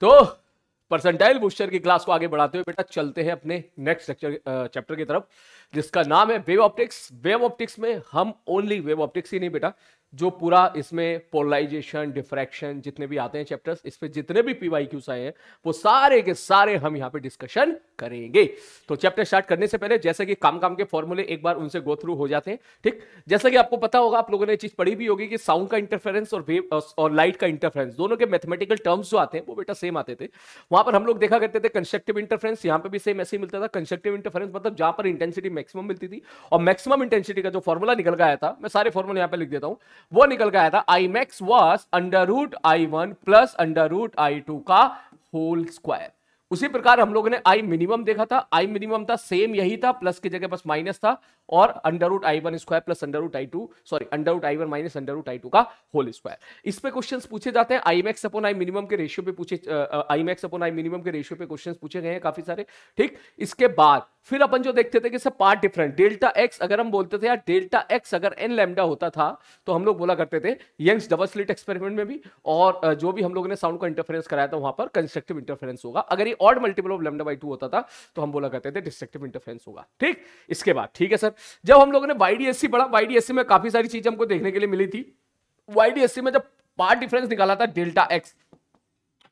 तो percentile booster की class को आगे बढ़ाते हुए बेटा चलते हैं अपने नेक्स्ट चैप्टर की तरफ जिसका नाम है वेव ऑप्टिक्स वेव ऑप्टिक्स में हम ओनली वेव ऑप्टिक्स ही नहीं बेटा जो पूरा इसमें पोलराइजेशन डिफ्रैक्शन जितने भी आते हैं चैप्टर्स इस पे जितने भी पीवाई क्यूस आए हैं वो सारे के सारे हम यहाँ पे डिस्कशन करेंगे तो चैप्टर स्टार्ट करने से पहले जैसे कि काम काम के फॉर्मूले एक बार उनसे गो थ्रू हो जाते हैं ठीक जैसा कि आपको पता होगा आप लोगों ने चीज पढ़ी भी होगी कि साउंड का इंटरफेरेंस और वेव और लाइट का इंटरफेरेंस दोनों के मैथमेटिकल टर्म्स जो आते हैं वो बेटा सेम आते थे वहां पर हम लोग देखा करते थे कंस्ट्रक्टिव इंटरफेरेंस यहाँ पर भी सेम ऐसे ही मिलता था कंस्ट्रक्टिव इंटरफेरेंस मतलब जहां पर इंटेंसिटी मैक्सिमम मिलती थी और मैक्सिमम इंटेंसिटी का जो फॉर्मूला निकल का आया था मैं सारे फॉर्मूले यहाँ पे लिख देता हूँ वो निकल का आया था I max was under root I one plus under root I two का होल स्क्वायर उसी प्रकार हम लोगों ने आई मिनिमम देखा था आई मिनिमम था सेम यही था प्लस की जगह बस माइनस था और under root I one square plus under root I two sorry under root I one minus under root I two का होल स्क्वायर इस पे क्वेश्चन पूछे जाते हैं I max upon I minimum के रेशियो पे पूछे I max upon I minimum के रेशियो पे क्वेश्चन पूछे गए हैं काफी सारे ठीक इसके बाद फिर अपन जो देखते थे कि सब पार्ट डिफरेंट डेल्टा एक्स अगर हम बोलते थे यार डेल्टा एक्स अगर एन लेमडा होता था तो हम लोग बोला करते थे यंग्स डबल स्लिट एक्सपेरिमेंट में भी और जो भी हम लोगों ने साउंड का इंटरफेरेंस कराया था वहां पर कंस्ट्रक्टिव इंटरफेरेंस होगा अगर ये odd multiple of lambda by two होता था तो हम बोला करते थे डिस्ट्रक्टिव इंटरफेंस होगा ठीक इसके बाद ठीक है सर जब हम लोगों ने वाई पढ़ा वाई में काफी सारी चीज हमको देखने के लिए मिली थी वाई में जब पार्ट डिफरेंस निकाला था डेल्टा एक्स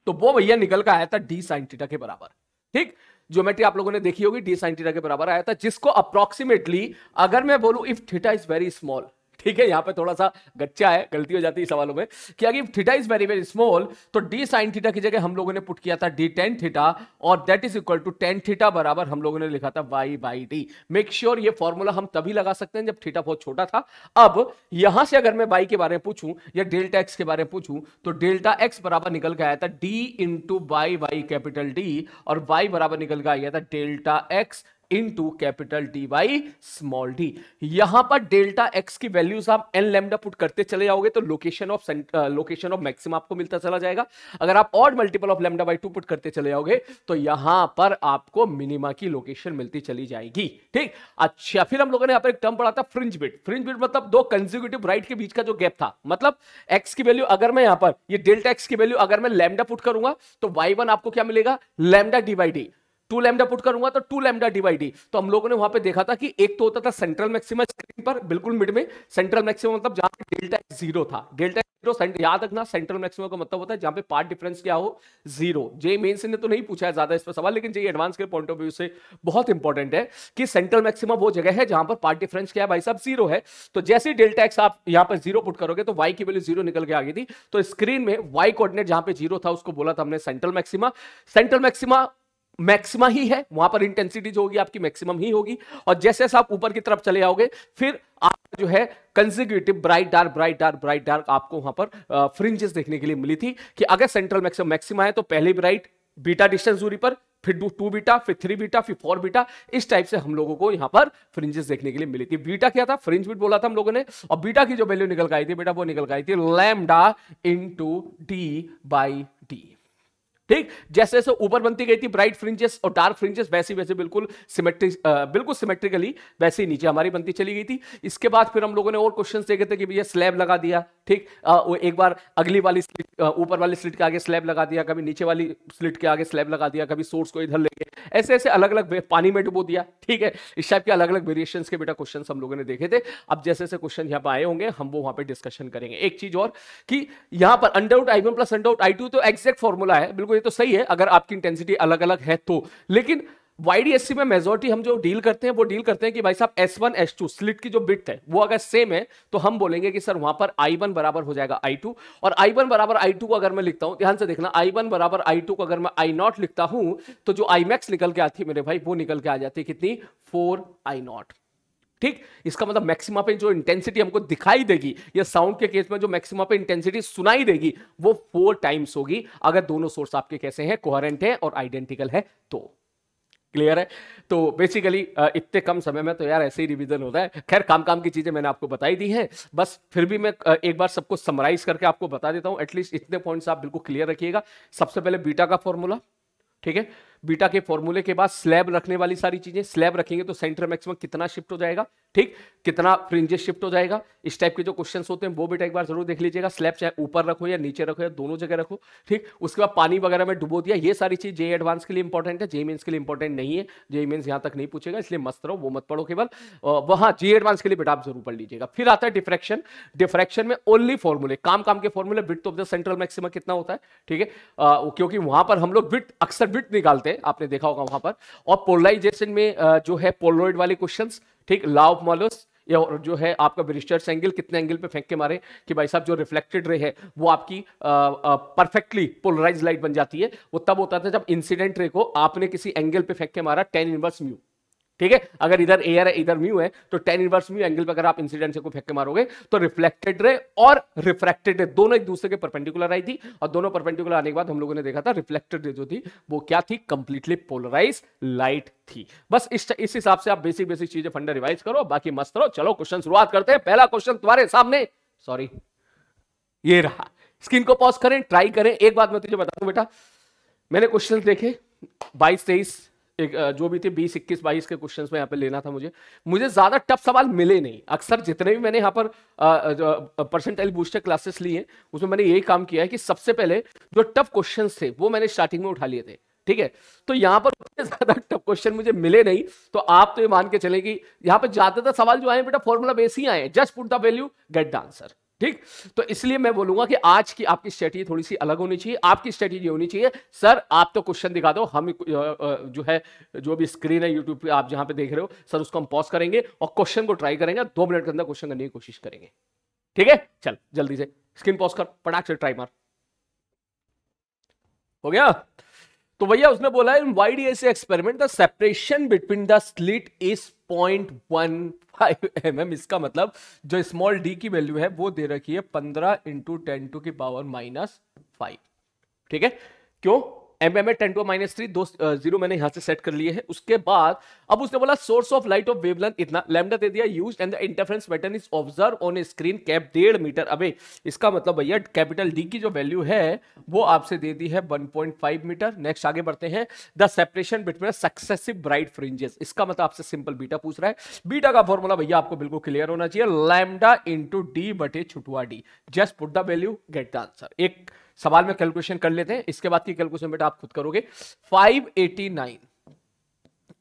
तो वो भैया निकल का आया था डी साइन थीटा के बराबर ठीक ज्योमेट्री आप लोगों ने देखी होगी डी साइन थीटा के बराबर आया था जिसको अप्रोक्सीमेटली अगर मैं बोलूं if theta is very small ठीक है यहाँ पे थोड़ा सा गच्चा है गलती हो जाती है सवालों में कि अगर theta is very very small तो डी साइन थीटा की जगह हम लोगों ने पुट किया था डी टेन थीटा और that is equal to tan theta बराबर हम लोगों ने लिखा था y by d make sure ये फॉर्मूला हम तभी लगा सकते हैं जब थीटा बहुत छोटा था अब यहां से अगर मैं वाई के बारे में पूछूं या डेल्टा एक्स के बारे में पूछूं तो डेल्टा एक्स बराबर निकल के आया था d into by by capital D और वाई बराबर निकल के आया था delta x into capital D by small d यहां पर डेल्टा एक्स की वैल्यूज आप एन लेमडा पुट करते चले जाओगे तो location of location of maxima आपको मिलता चला जाएगा अगर आप और multiple of lambda by two put करते चले जाओगे तो यहां पर आपको मिनिमा की लोकेशन मिलती चली जाएगी ठीक अच्छा फिर हम लोगों ने यहां पर एक टर्म पढ़ा था फ्रिंज बिट फ्रिंज बिट मतलब दो कंजिक्यूटिव राइट के बीच का जो गैप था मतलब एक्स की वैल्यू अगर मैं यहां पर ये डेल्टा एक्स की वैल्यू अगर मैं लेमडा पुट करूंगा तो वाई वन आपको क्या मिलेगा lambda d by d two lambda put करूंगा तो टू लेमडा डिवाइड डी तो हम लोगों ने वहां पे देखा था कि एक तो होता था सेंट्रल मैक्सिमम स्क्रीन पर बिल्कुल मिड में सेंट्रल मैक्सिमम मतलब जहां पे डेल्टा एक्स जीरो था डेल्टा जीरो याद रखना सेंट्रल मैक्सिमम का मतलब होता है जहां पे पार्ट डिफरेंस क्या हो जीरो जे मेन्स ने तो नहीं पूछा है ज्यादा इस पर सवाल लेकिन जे एडवांस के पॉइंट ऑफ व्यू से बहुत इंपॉर्टेंट है कि सेंट्रल मैक्सिमम वो जगह है जहां पर पार्ट डिफरेंस क्या है भाई साहब जीरो है तो जैसे ही डेल्टा एक्स आप यहां पर जीरो पुट करोगे तो वाई की वैल्यू जीरो निकल के आ गई थी तो स्क्रीन में वाई कोऑर्डिनेट जहां पे जीरो था उसको बोला था हमने central maxima central maxima maxima ही है वहां पर इंटेंसिटी जो होगी आपकी मैक्सिमम ही होगी और जैसे जैसे आप ऊपर की तरफ चले जाओगे फिर आप जो है consecutive bright dark bright dark bright dark आपको वहां पर फ्रिंजेस देखने के लिए मिली थी कि अगर सेंट्रल मैक्सिमम मैक्सिमा है तो पहले ब्राइट बीटा डिस्टेंस दूरी पर फिर टू बीटा फिर थ्री बीटा फिर फोर बीटा इस टाइप से हम लोगों को यहां पर फ्रिंजेस देखने के लिए मिली थी बीटा क्या था फ्रिंज बीट बोला था हम लोगों ने और बीटा की जो वैल्यू निकल गई आई थी बेटा वो निकल गई थी lambda into D by d ठीक जैसे जैसे ऊपर बनती गई थी ब्राइट फ्रिंजेस और डार्क फ्रिंजेस वैसे वैसे बिल्कुल सिमेट्रिक बिल्कुल सिमेट्रिकली वैसे ही नीचे हमारी बनती चली गई थी इसके बाद फिर हम लोगों ने और क्वेश्चन देखे थे कि भैया स्लैब लगा दिया ठीक वो एक बार अगली वाली स्लिट ऊपर वाली स्लिट के आगे स्लैब लगा दिया कभी नीचे वाली स्लिट के आगे स्लैब लगा दिया कभी सोर्स को इधर लेके ऐसे ऐसे अलग अलग पानी में डुबो दिया ठीक है इस टाइप के अलग अलग वेरिएशन के बेटा क्वेश्चन हम लोगों ने देखे थे अब जैसे जैसे क्वेश्चन यहाँ पर आए होंगे हम वो वहाँ पर डिस्कशन करेंगे एक चीज और कि यहाँ पर under root I one plus under root I two तो एग्जैक्ट फॉर्मूला है बिल्कुल ये तो सही है अगर आपकी इंटेंसिटी अलग अलग है तो लेकिन वाई में मेजोरिटी हम जो डील करते हैं वो डील करते हैं कि भाई साहब S one S two slit की जो बिट है वो अगर सेम है तो हम बोलेंगे कि सर वहां पर आई वन बराबर हो जाएगा आई टू और आई वन बराबर आई टू को अगर मैं लिखता हूं ध्यान से देखना आई वन बराबर आई टू को अगर मैं आई नॉट लिखता हूं तो जो आई मैक्स निकल के आती है मेरे भाई वो निकल के आ जाती है कितनी फोर आई नॉट ठीक इसका मतलब मैक्सिमा पे जो इंटेंसिटी हमको दिखाई देगी या साउंड के केस में जो मैक्सिमा पे इंटेंसिटी सुनाई देगी वो फोर टाइम्स होगी अगर दोनों सोर्स आपके कैसे हैं कोहरेंट है और आइडेंटिकल तो। है तो क्लियर है तो बेसिकली इतने कम समय में तो यार ऐसे ही रिवीजन होता है खैर काम काम की चीजें मैंने आपको बताई दी हैं बस फिर भी मैं एक बार सबको समराइज करके आपको बता देता हूं एटलीस्ट इतने पॉइंट्स आप बिल्कुल क्लियर रखिएगा सबसे पहले बीटा का फॉर्मूला ठीक है बीटा के फॉर्मूले के बाद स्लैब रखने वाली सारी चीजें स्लैब रखेंगे तो सेंटर मैक्सिमम कितना शिफ्ट हो जाएगा ठीक कितना फ्रिंजेस शिफ्ट हो जाएगा इस टाइप के जो क्वेश्चन होते हैं वो बेटा एक बार जरूर देख लीजिएगा स्लैब चाहे ऊपर रखो या नीचे रखो या दोनों जगह रखो ठीक उसके बाद पानी वगैरह में डुबो दिया ये सारी चीज जे एडवांस के लिए इंपॉर्टेंट है जे मीन के लिए इंपॉर्टेंट नहीं है जे मीन यहां तक नहीं पूछेगा इसलिए मस्त रहो वो मत पढ़ो केवल वहां जे एडवांस के लिए बेटा आप जरूर पढ़ लीजिएगा फिर आता है डिफ्रेक्शन डिफ्रेक्शन में ओनली फॉर्मूले काम काम के फॉर्मूले width of the central maximum कितना होता है ठीक है क्योंकि वहां पर हम लोग विट अक्सर विट निकालते थे आपने देखा होगा वहां पर और पोलराइजेशन में जो है पोलोइड वाले क्वेश्चन ठीक लाव मॉलोस या जो है आपका ब्रिस्टर्स एंगल कितने एंगल पे फेंक के मारे कि भाई साहब जो रिफ्लेक्टेड रे है वो आपकी परफेक्टली पोलराइज लाइट बन जाती है वो तब होता था जब इंसिडेंट रे को आपने किसी एंगल पे फेंक के मारा टेन इनवर्स म्यू ठीक है अगर इधर एयर है इधर म्यू है तो टेन इनवर्स म्यू एंगल पर अगर आप इंसिडेंट से कोई फेंक के मारोगे तो रिफ्लेक्टेड रे और रिफ्लेक्टेड रे दोनों एक दूसरे के परपेंडिकुलर आई थी और दोनों परपेंडिकुलर आने के बाद हम लोगों ने देखा था रिफ्लेक्टेड रे जो थी वो क्या थी कंप्लीटली पोलराइज लाइट थी बस इस इस हिसाब से आप बेसिक बेसिक चीजें फंडा रिवाइज करो बाकी मस्त रहो चलो क्वेश्चन शुरुआत करते हैं पहला क्वेश्चन तुम्हारे सामने सॉरी ये रहा स्क्रीन को पॉज करें ट्राई करें एक बात मैं तुझे बता दू बेटा मैंने क्वेश्चन देखे बाईस तेईस एक जो भी थे बीस इक्कीस बाईस के क्वेश्चन में यहाँ पे लेना था मुझे मुझे ज़्यादा टफ सवाल मिले नहीं अक्सर जितने भी मैंने यहाँ पर परसेंटाइल बूस्टर क्लासेस लिए उसमें मैंने यही काम किया है कि सबसे पहले जो टफ क्वेश्चन थे वो मैंने स्टार्टिंग में उठा लिए थे ठीक है तो यहाँ पर ज्यादा टफ क्वेश्चन मुझे मिले नहीं तो आप तो ये मान के चले कि यहाँ पर ज्यादातर सवाल जो आए बेटा फॉर्मूला बेस ही आए just put the value get the answer ठीक तो इसलिए मैं बोलूंगा कि आज की आपकी स्ट्रेटी थोड़ी सी अलग होनी चाहिए आपकी स्ट्रेटेजी होनी चाहिए सर आप तो क्वेश्चन दिखा दो हम जो है जो भी स्क्रीन है यूट्यूब पे आप जहां पे देख रहे हो सर उसको हम पॉज करेंगे और क्वेश्चन को ट्राई करेंगे दो मिनट के अंदर क्वेश्चन करने की कोशिश करेंगे ठीक है चल जल्दी से स्क्रीन पॉज कर पटाख ट्राई मार हो गया तो भैया उसने बोला in Y D S experiment the separation between the slit is point one five m M इसका मतलब जो स्मॉल डी की वैल्यू है वो दे रखी है पंद्रह इंटू टेन टू की पावर माइनस फाइव ठीक है क्यों एम एम ए टेन टू माइनस थ्री दो जीरो मैंने यहां से सेट कर लिए हैं उसके बाद अब उसने बोला source of light of wavelength इतना लैमडा दे दिया use and the interference pattern is observe on screen kept डेढ़ मीटर अबे इसका मतलब भैया कैपिटल डी की जो वैल्यू है वो आपसे दे दी है 1.5 मीटर नेक्स्ट आगे बढ़ते हैं the separation between successive bright fringes इसका मतलब आपसे सिंपल बीटा पूछ रहा है बीटा का फॉर्मूला भैया आपको बिल्कुल क्लियर होना चाहिए लैमडा इंटू डी बटे छुटवा d just put the value get the answer एक सवाल में कैलकुलेशन कर लेते हैं इसके बाद की कैलकुलेशन बेटा आप खुद करोगे 589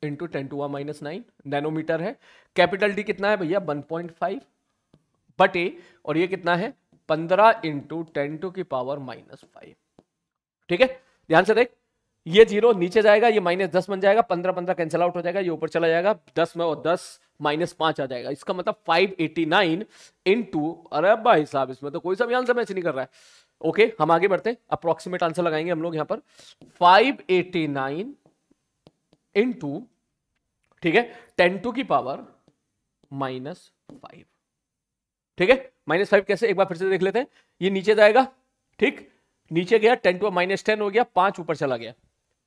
into ten to one minus nine nanometre है कैपिटल डी कितना है भैया 1.5 बटे और ये कितना है 15 इंटू टेन टू की पावर माइनस फाइव ठीक है ध्यान से देख ये जीरो नीचे जाएगा ये माइनस दस बन जाएगा पंद्रह पंद्रह कैंसिल आउट हो जाएगा ये ऊपर चला जाएगा दस में और दस माइनस पांच आ जाएगा इसका मतलब five eighty nine into अरे भाई साहब इसमें तो कोई सा भी आंसर मैच नहीं कर रहा है ओके हम आगे बढ़ते हैं अप्रोक्सीमेट आंसर लगाएंगे हम लोग यहां पर 589 एटी नाइन इन टू ठीक है टेन टू की पावर माइनस फाइव ठीक है माइनस फाइव कैसे एक बार फिर से देख लेते हैं ये नीचे जाएगा ठीक नीचे गया टेन टू माइनस टेन हो गया पांच ऊपर चला गया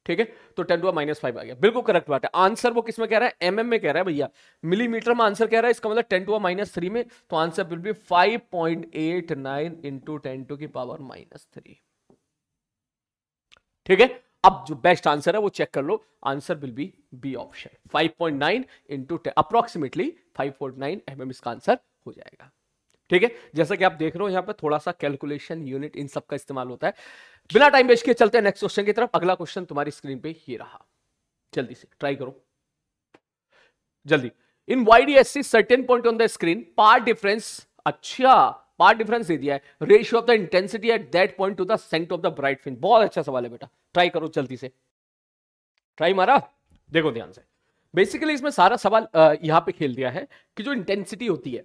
ठीक है तो टेन टू माइनस फाइव आ गया बिल्कुल करेक्ट बात है आंसर वो किसमें कह रहा है एमएम में कह रहा है भैया मिलीमीटर में आंसर कह रहा है इसका मतलब टेन टू माइनस थ्री में तो answer will be five point eight nine into ten to की पावर माइनस थ्री ठीक है अब जो बेस्ट आंसर है वो चेक कर लो answer will be B option five point nine into ten approximately five point nine m इसका आंसर हो जाएगा ठीक है जैसा कि आप देख रहे हो यहाँ पर थोड़ा सा कैलकुलेशन यूनिट इन सब का इस्तेमाल होता है बिना टाइम वेस्ट किए चलते हैं नेक्स्ट क्वेश्चन की तरफ अगला क्वेश्चन तुम्हारी स्क्रीन पे ही रहा जल्दी से ट्राई करो जल्दी in Y D S C certain point on the screen path difference अच्छा पार्ट डिफरेंस दे दिया है ratio of the intensity at that point to the centre of the bright fringe बहुत अच्छा सवाल है बेटा ट्राई करो जल्दी से ट्राई मारा देखो ध्यान से बेसिकली इसमें सारा सवाल यहां पे खेल दिया है कि जो इंटेंसिटी होती है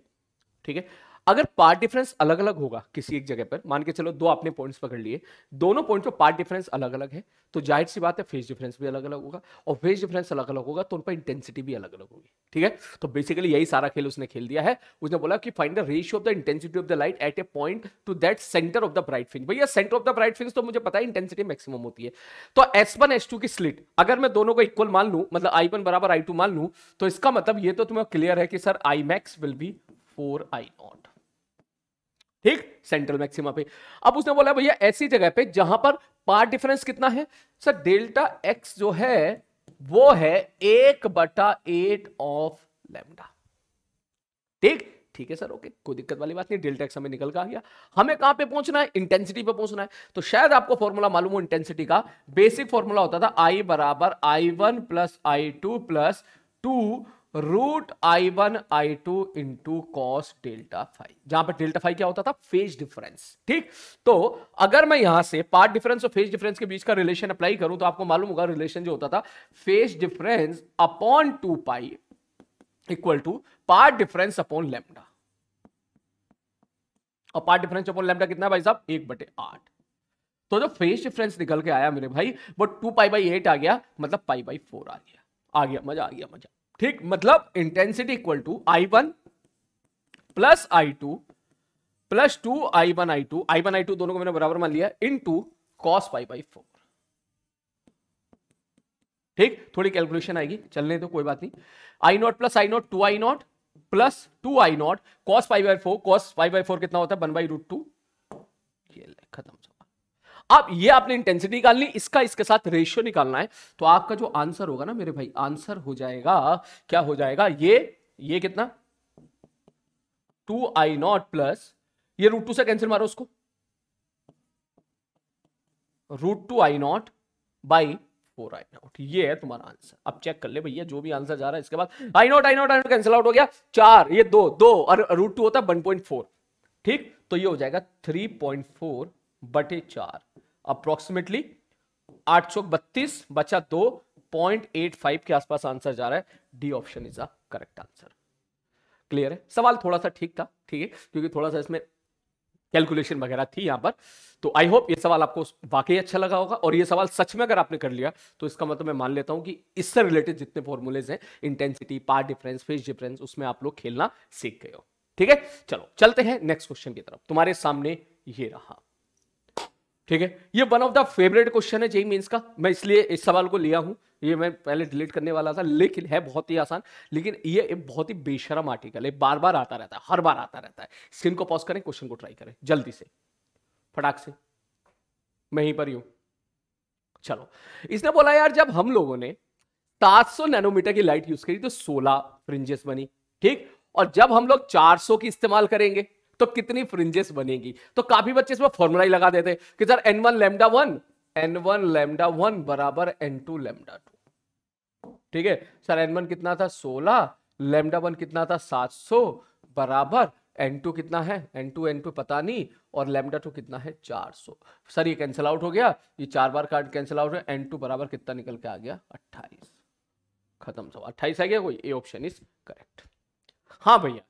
ठीक है अगर पार्ट डिफरेंस अलग अलग होगा किसी एक जगह पर मान के चलो दो आपने पॉइंट्स पकड़ लिए दोनों पॉइंट पर पार्ट डिफरेंस अलग अलग है तो जाहिर सी बात है फेज डिफरेंस भी अलग अलग होगा और फेज डिफरेंस अलग अलग होगा तो उन पर इंटेंसिटी भी अलग अलग होगी ठीक है तो बेसिकली यही सारा खेल उसने खेल दिया है उसने बोला कि find the ratio of the intensity of the light at a point to that centre of the bright fringe भैया centre of the bright fringe तो मुझे पता है इंटेंसिटी मैक्सिमम होती है तो एस वन एस टू की स्लिट अगर मैं दोनों को इक्वल मान लू मतलब आई वन बराबर आई टू मान लू तो इसका मतलब ये तो तुम्हें क्लियर है कि sir I max will be four I naught ठीक सेंट्रल मैक्सिमा पे अब उसने बोला भैया ऐसी जगह पे जहां पर पार्ट डिफरेंस कितना है सर डेल्टा एक्स जो है वो है एक बटा एट ऑफ लेमडा ठीक ठीक है सर ओके कोई दिक्कत वाली बात नहीं डेल्टा एक्स हमें निकल का आ गया हमें कहां पे पहुंचना है इंटेंसिटी पे पहुंचना है तो शायद आपको फॉर्मूला मालूम हो इंटेंसिटी का बेसिक फॉर्मूला होता था आई बराबर I one plus I two plus two root I one I two into cos delta phi जहां पर डेल्टा फाइव क्या होता था फेज डिफरेंस ठीक तो अगर मैं यहां से पार्ट डिफरेंस और फेज डिफरेंस के बीच का रिलेशन अप्लाई करूं तो आपको मालूम होगा रिलेशन जो होता था phase difference upon two pi equal to path difference upon lambda और पार्ट डिफरेंस अपॉन लेमडा कितना भाई साहब एक बटे आठ तो जो फेज डिफरेंस निकल के आया मेरे भाई वो टू पाई बाई एट आ गया मतलब पाई बाई फोर आ गया आ गया मजा आ गया मजा ठीक मतलब intensity equal to I one plus I two plus two I one I two I one I two दोनों को मैंने बराबर मान लिया into cos phi by four ठीक थोड़ी कैलकुलेशन आएगी चलने तो कोई बात नहीं I naught plus I naught two I naught plus two I naught cos phi by four cos phi by four कितना होता है वन बाई रूट टू ये खत्म अब ये आपने इंटेंसिटी निकालनी इसका इसके साथ रेशियो निकालना है तो आपका जो आंसर होगा ना मेरे भाई आंसर हो जाएगा क्या हो जाएगा ये ये कितना टू आई नॉट प्लस ये रूट टू से कैंसिल मारो उसको root two I naught by four I naught ये है तुम्हारा आंसर अब चेक कर ले भैया जो भी आंसर जा रहा है इसके बाद I naught I naught I naught cancel out हो गया चार ये दो दो और रूट टू होता है वन पॉइंट फोर ठीक तो ये हो जाएगा थ्री पॉइंट फोर बटे चार अप्रोक्सीमेटली आठ सौ बत्तीस बचा दो पॉइंट एट फाइव के आसपास आंसर जा रहा है D option is a correct answer clear है सवाल थोड़ा सा ठीक था ठीक है क्योंकि थोड़ा सा इसमें कैलकुलेशन वगैरह थी यहां पर तो आई होप ये सवाल आपको वाकई अच्छा लगा होगा और ये सवाल सच में अगर आपने कर लिया तो इसका मतलब मैं मान लेता हूं कि इससे रिलेटेड जितने फॉर्मुलेज हैं intensity path difference phase difference उसमें आप लोग खेलना सीख गए हो ठीक है चलो चलते हैं नेक्स्ट क्वेश्चन की तरफ तुम्हारे सामने ये रहा ठीक है ये one of the favourite question है जेई मीन्स का मैं इसलिए इस सवाल को लिया हूं ये मैं पहले डिलीट करने वाला था लेकिन है बहुत ही आसान लेकिन ये एक बहुत ही बेशरम आर्टिकल है बार बार आता रहता है हर बार आता रहता है स्क्रीन को पॉज करें क्वेश्चन को ट्राई करें जल्दी से फटाक से मैं ही पर यू चलो इसने बोला यार जब हम लोगों ने 700 नैनोमीटर की लाइट यूज करी तो 16 फ्रिंजेस बनी ठीक और जब हम लोग 400 की इस्तेमाल करेंगे तो कितनी फ्रिंजेस बनेगी तो काफी बच्चे इसमें फॉर्मूला ही लगा देते कि sir n one lambda one n one lambda one बराबर एन टू लेमडा टू ठीक है सर एन वन कितना था सोलह लेमडा वन कितना था सात सौ बराबर एन टू कितना है एन टू एन टू पता नहीं और लेमडा टू कितना है चार सौ सर ये कैंसिल आउट हो गया ये चार बार कार्ड कैंसिल आउट है एन टू बराबर कितना निकल के आ गया अट्ठाईस खत्म सवाल अट्ठाईस आ गया कोई ए ऑप्शन इज करेक्ट हाँ भैया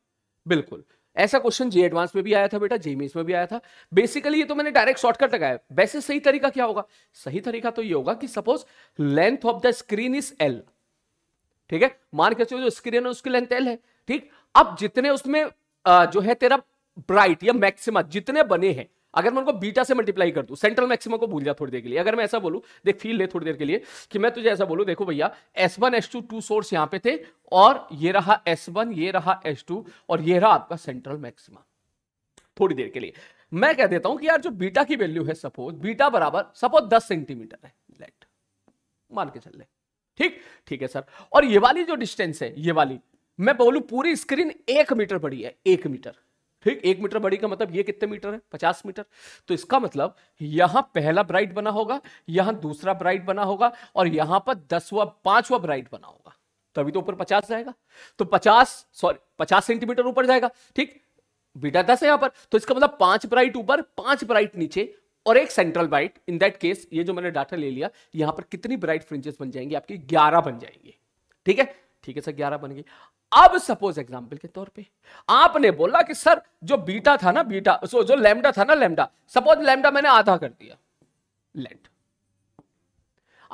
बिल्कुल ऐसा क्वेश्चन जे एडवांस में भी आया था बेटा जेमीस में भी आया था बेसिकली ये तो मैंने डायरेक्ट शॉर्टकट लगाया वैसे सही तरीका क्या होगा सही तरीका तो ये होगा कि suppose length of the screen is L ठीक है मान के चलो जो स्क्रीन है उसकी लेंथ एल है ठीक अब जितने उसमें जो है तेरा ब्राइट या मैक्सिमा जितने बने हैं अगर मैं उनको बीटा से मल्टीप्लाई कर दू सेंट्रल मैक्सिमम को भूल जा थोड़ी देर के लिए अगर मैं ऐसा बोलू देख फील ले थोड़ी देर के लिए कि मैं तुझे ऐसा बोलू देखो भैया S one S two two source यहाँ पे थे और ये रहा एस वन ये रहा एस टू और ये रहा आपका सेंट्रल मैक्सिम थोड़ी देर के लिए मैं कह देता हूं कि यार जो बीटा की वैल्यू है सपोज बीटा बराबर सपोज दस सेंटीमीटर है लेट मान के चल रहे ठीक ठीक है सर और ये वाली जो डिस्टेंस है ये वाली मैं बोलू पूरी स्क्रीन एक मीटर पड़ी है एक मीटर ठीक एक मीटर बड़ी का मतलब ये कितने मीटर है पचास मीटर तो इसका मतलब यहां पहला ब्राइट बना होगा यहां दूसरा ब्राइट बना होगा और यहां पर दसवा पांचवा ब्राइट बना होगा तभी तो ऊपर पचास जाएगा तो पचास सॉरी पचास सेंटीमीटर ऊपर जाएगा ठीक बीटा दस है यहां पर तो इसका मतलब पांच ब्राइट ऊपर पांच ब्राइट नीचे और एक central bright in that case ये जो मैंने डाटा ले लिया यहां पर कितनी ब्राइट फ्रिंजेस बन जाएंगे आपकी ग्यारह बन जाएंगे ठीक है ठीक है सर ग्यारह बन गई अब सपोज एग्जाम्पल के तौर पे आपने बोला कि सर जो बीटा था ना बीटा सो जो लेमडा था ना लेमडा सपोज लेमडा मैंने आधा कर दिया लेट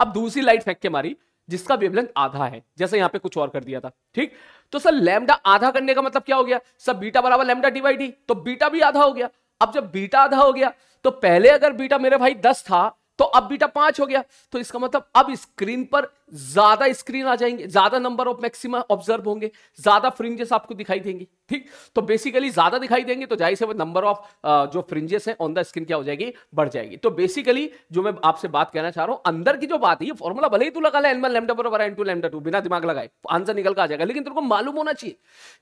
अब दूसरी लाइट फेंक के मारी जिसका वेवलेंथ आधा है जैसे यहां पे कुछ और कर दिया था ठीक तो सर लेमडा आधा करने का मतलब क्या हो गया सर बीटा बराबर लेमडा डिवाइड ही तो बीटा भी आधा हो गया अब जब बीटा आधा हो गया तो पहले अगर बीटा मेरे भाई दस था तो अब बीटा पांच हो गया तो इसका मतलब अब स्क्रीन पर ज्यादा स्क्रीन आ जाएंगे ज्यादा नंबर ऑफ मैक्सिम ऑब्जर्व होंगे ज्यादा फ्रिंजेस आपको दिखाई देंगे ठीक तो बेसिकली ज्यादा दिखाई देंगे तो जाहिर से वो नंबर ऑफ जो फ्रिंजेस हैं ऑन द स्क्रीन क्या हो जाएगी बढ़ जाएगी तो बेसिकली जो मैं आपसे बात कहना चाह रहा हूं अंदर की जो बात है फॉर्मुला भले ही तू लगा n lambda n two lambda two बिना दिमाग लगाए आंसर निकल का आ जाएगा लेकिन तुमको मालूम होना चाहिए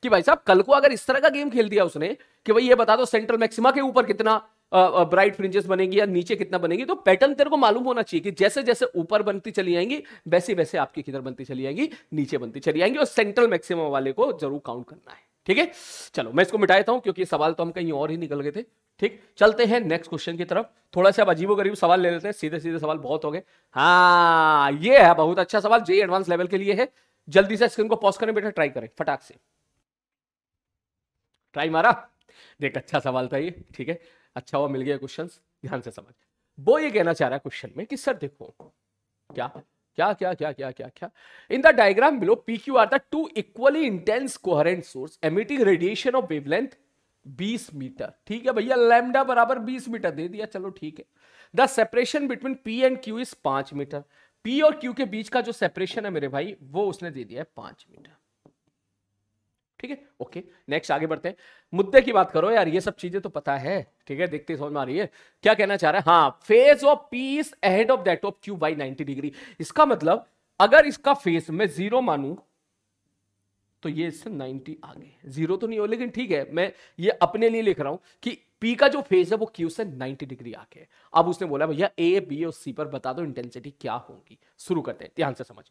कि भाई साहब कल को अगर इस तरह का गेम खेल दिया उसने कि भाई ये बता दो सेंट्रल मैक्सिमा के ऊपर कितना ब्राइट फ्रिंजेस बनेगी या नीचे कितना बनेगी तो पैटर्न तेरे को मालूम होना चाहिए कि जैसे जैसे ऊपर बनती चली जाएंगी वैसे वैसे आपकी किधर बनती चली आएंगी नीचे बनती चली आएंगी और सेंट्रल मैक्सिमम वाले को जरूर काउंट करना है ठीक है चलो मैं इसको मिटाता हूं क्योंकि सवाल तो हम कहीं और ही निकल गए थे ठीक चलते हैं नेक्स्ट क्वेश्चन की तरफ थोड़ा सा अजीबो गरीब सवाल ले लेते हैं सीधे सीधे सवाल बहुत हो गए हाँ ये है बहुत अच्छा सवाल जे एडवांस लेवल के लिए है जल्दी से स्क्रीन को पॉज करें बेटा ट्राई करें फटाक से ट्राई मारा देख अच्छा सवाल था ये ठीक है अच्छा हुआ मिल गया क्वेश्चन ध्यान से समझ वो ये कहना चाह रहा है क्वेश्चन में कि सर देखो क्या क्या क्या क्या क्या क्या क्या in the diagram below P Q are the two equally intense coherent source emitting radiation of wavelength 20 metre ठीक है भैया लैम्डा बराबर 20 मीटर दे दिया चलो ठीक है the separation between P and Q is पांच मीटर पी और क्यू के बीच का जो सेपरेशन है मेरे भाई वो उसने दे दिया है पांच मीटर ठीक है ओके नेक्स्ट आगे बढ़ते हैं मुद्दे की बात करो यार ये सब चीजें तो पता है ठीक है देखते समझ में आ रही है क्या कहना चाह रहा है हाँ phase of P is ahead of that of Q by ninety degree इसका मतलब अगर इसका फेस मैं जीरो मानू तो ये इससे 90 आगे जीरो तो नहीं हो लेकिन ठीक है मैं ये अपने लिए लिख रहा हूं कि पी का जो फेस है वो क्यू से 90 डिग्री आके अब उसने बोला भैया ए बी और सी पर बता दो इंटेंसिटी क्या होगी शुरू करते हैं ध्यान से समझ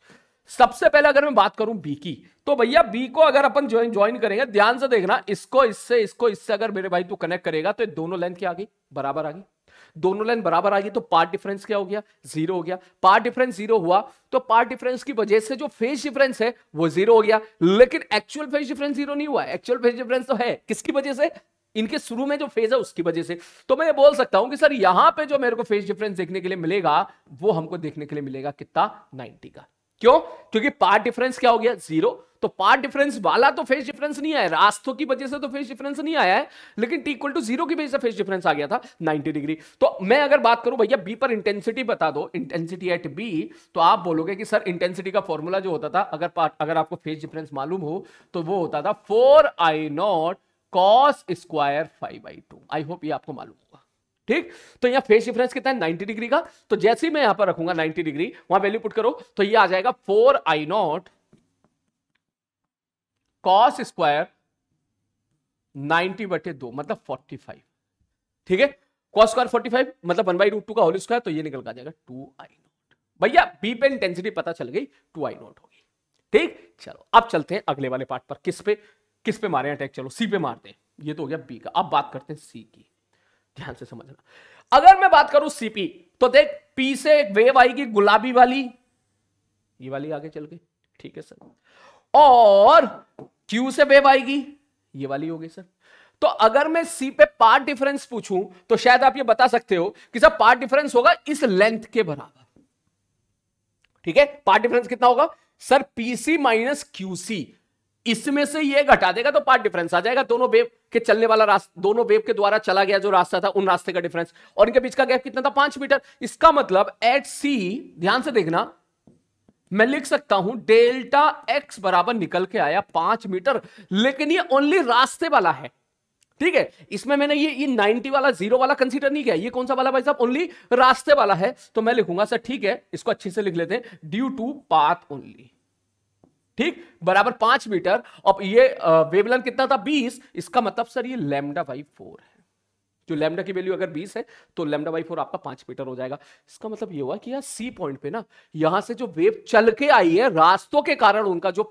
सबसे पहले अगर मैं बात करूं बी की तो भैया बी को अगर अपन ज्वाइन ज्वाइन करेंगे ध्यान से देखना इसको इससे इसको इससे अगर मेरे भाई तू कनेक्ट करेगा तो दोनों लेंथ क्या आ गई बराबर आ गई दोनों लाइन बराबर आ गई तो पार्ट डिफरेंस क्या हो गया जीरो हो गया पार्ट डिफरेंस जीरो हुआ तो पार्ट डिफरेंस की वजह से जो फेस डिफरेंस है वो जीरो हो गया लेकिन एक्चुअल फेस डिफरेंस जीरो नहीं हुआ एक्चुअल फेस डिफरेंस तो है किसकी वजह से इनके शुरू में जो फेज है उसकी वजह से तो मैं बोल सकता हूं कि सर यहां पे जो मेरे को फेज डिफरेंस देखने के लिए मिलेगा वो हमको देखने के लिए मिलेगा कितना 90 का क्यों क्योंकि पार्ट डिफरेंस क्या हो गया जीरो तो पार्ट डिफरेंस वाला तो फेस डिफरेंस नहीं आया रास्तों की वजह से तो फेस डिफरेंस नहीं आया है लेकिन टी इक्वल टू जीरो की वजह से फेस डिफरेंस आ गया था 90 डिग्री तो मैं अगर बात करूं भैया बी पर इंटेंसिटी बता दो इंटेंसिटी एट बी तो आप बोलोगे कि सर इंटेंसिटी का फॉर्मूला जो होता था अगर पार्ट अगर आपको फेस डिफरेंस मालूम हो तो वो होता था four I naught cos square phi I two I hope ये आपको मालूम होगा ठीक तो यहां फेस डिफरेंस कितना है 90 डिग्री का तो जैसे ही मैं यहां पर रखूंगा 90 डिग्री वहां वैल्यू पुट करो तो ये आ जाएगा four I naught cos square 90 बटे दो मतलब 45 ठीक है कॉस स्क्वायर 45 मतलब वन बाई रूट टू का होल स्क्वायर तो ये निकल का जाएगा टू आई नॉट भैया बी पे इंटेंसिटी पता चल गई टू आई नॉट होगी ठीक चलो अब चलते हैं अगले वाले पार्ट पर किस पे किस पे मारे अटैक चलो सी पे मारते हैं ये तो हो गया बी का अब बात करते हैं सी की ध्यान से समझना अगर मैं बात करूं सीपी तो देख पी से एक वेव आएगी गुलाबी वाली ये वाली आगे चल गई ठीक है सर और क्यू से वेव आएगी ये वाली होगी सर तो अगर मैं सी पे पार्ट डिफरेंस पूछूं तो शायद आप ये बता सकते हो कि सर पार्ट डिफरेंस होगा इस लेंथ के बराबर ठीक है पार्ट डिफरेंस कितना होगा सर पीसी माइनस क्यूसी इसमें से ये घटा देगा तो पार्ट डिफरेंस आ जाएगा दोनों वेव के चलने वाला रास्ता दोनों वेव के द्वारा चला गया जो रास्ता था उन रास्ते का डिफरेंस और इनके बीच का गैप कितना था पांच मीटर इसका मतलब एट सी ध्यान से देखना मैं लिख सकता हूं डेल्टा एक्स बराबर निकल के आया पांच मीटर लेकिन ये ओनली रास्ते वाला है ठीक है इसमें मैंने ये ये 90 वाला जीरो वाला कंसीडर नहीं किया ये कौन सा वाला भाई साहब ओनली रास्ते वाला है तो मैं लिखूंगा सर ठीक है इसको अच्छे से लिख लेते हैं ड्यू टू पाथ ओनली ठीक बराबर पांच मीटर अब ये वेवलेंथ कितना था बीस इसका मतलब सर ये लेमडा बाई फोर है जो लेमडा की वैल्यू अगर बीस है तो लेमडा बाई फोर आपका पांच मीटर हो जाएगा इसका मतलब ये हुआ कि यार सी पॉइंट पे ना यहां से जो वेव चल के आई है रास्तों के कारण उनका जो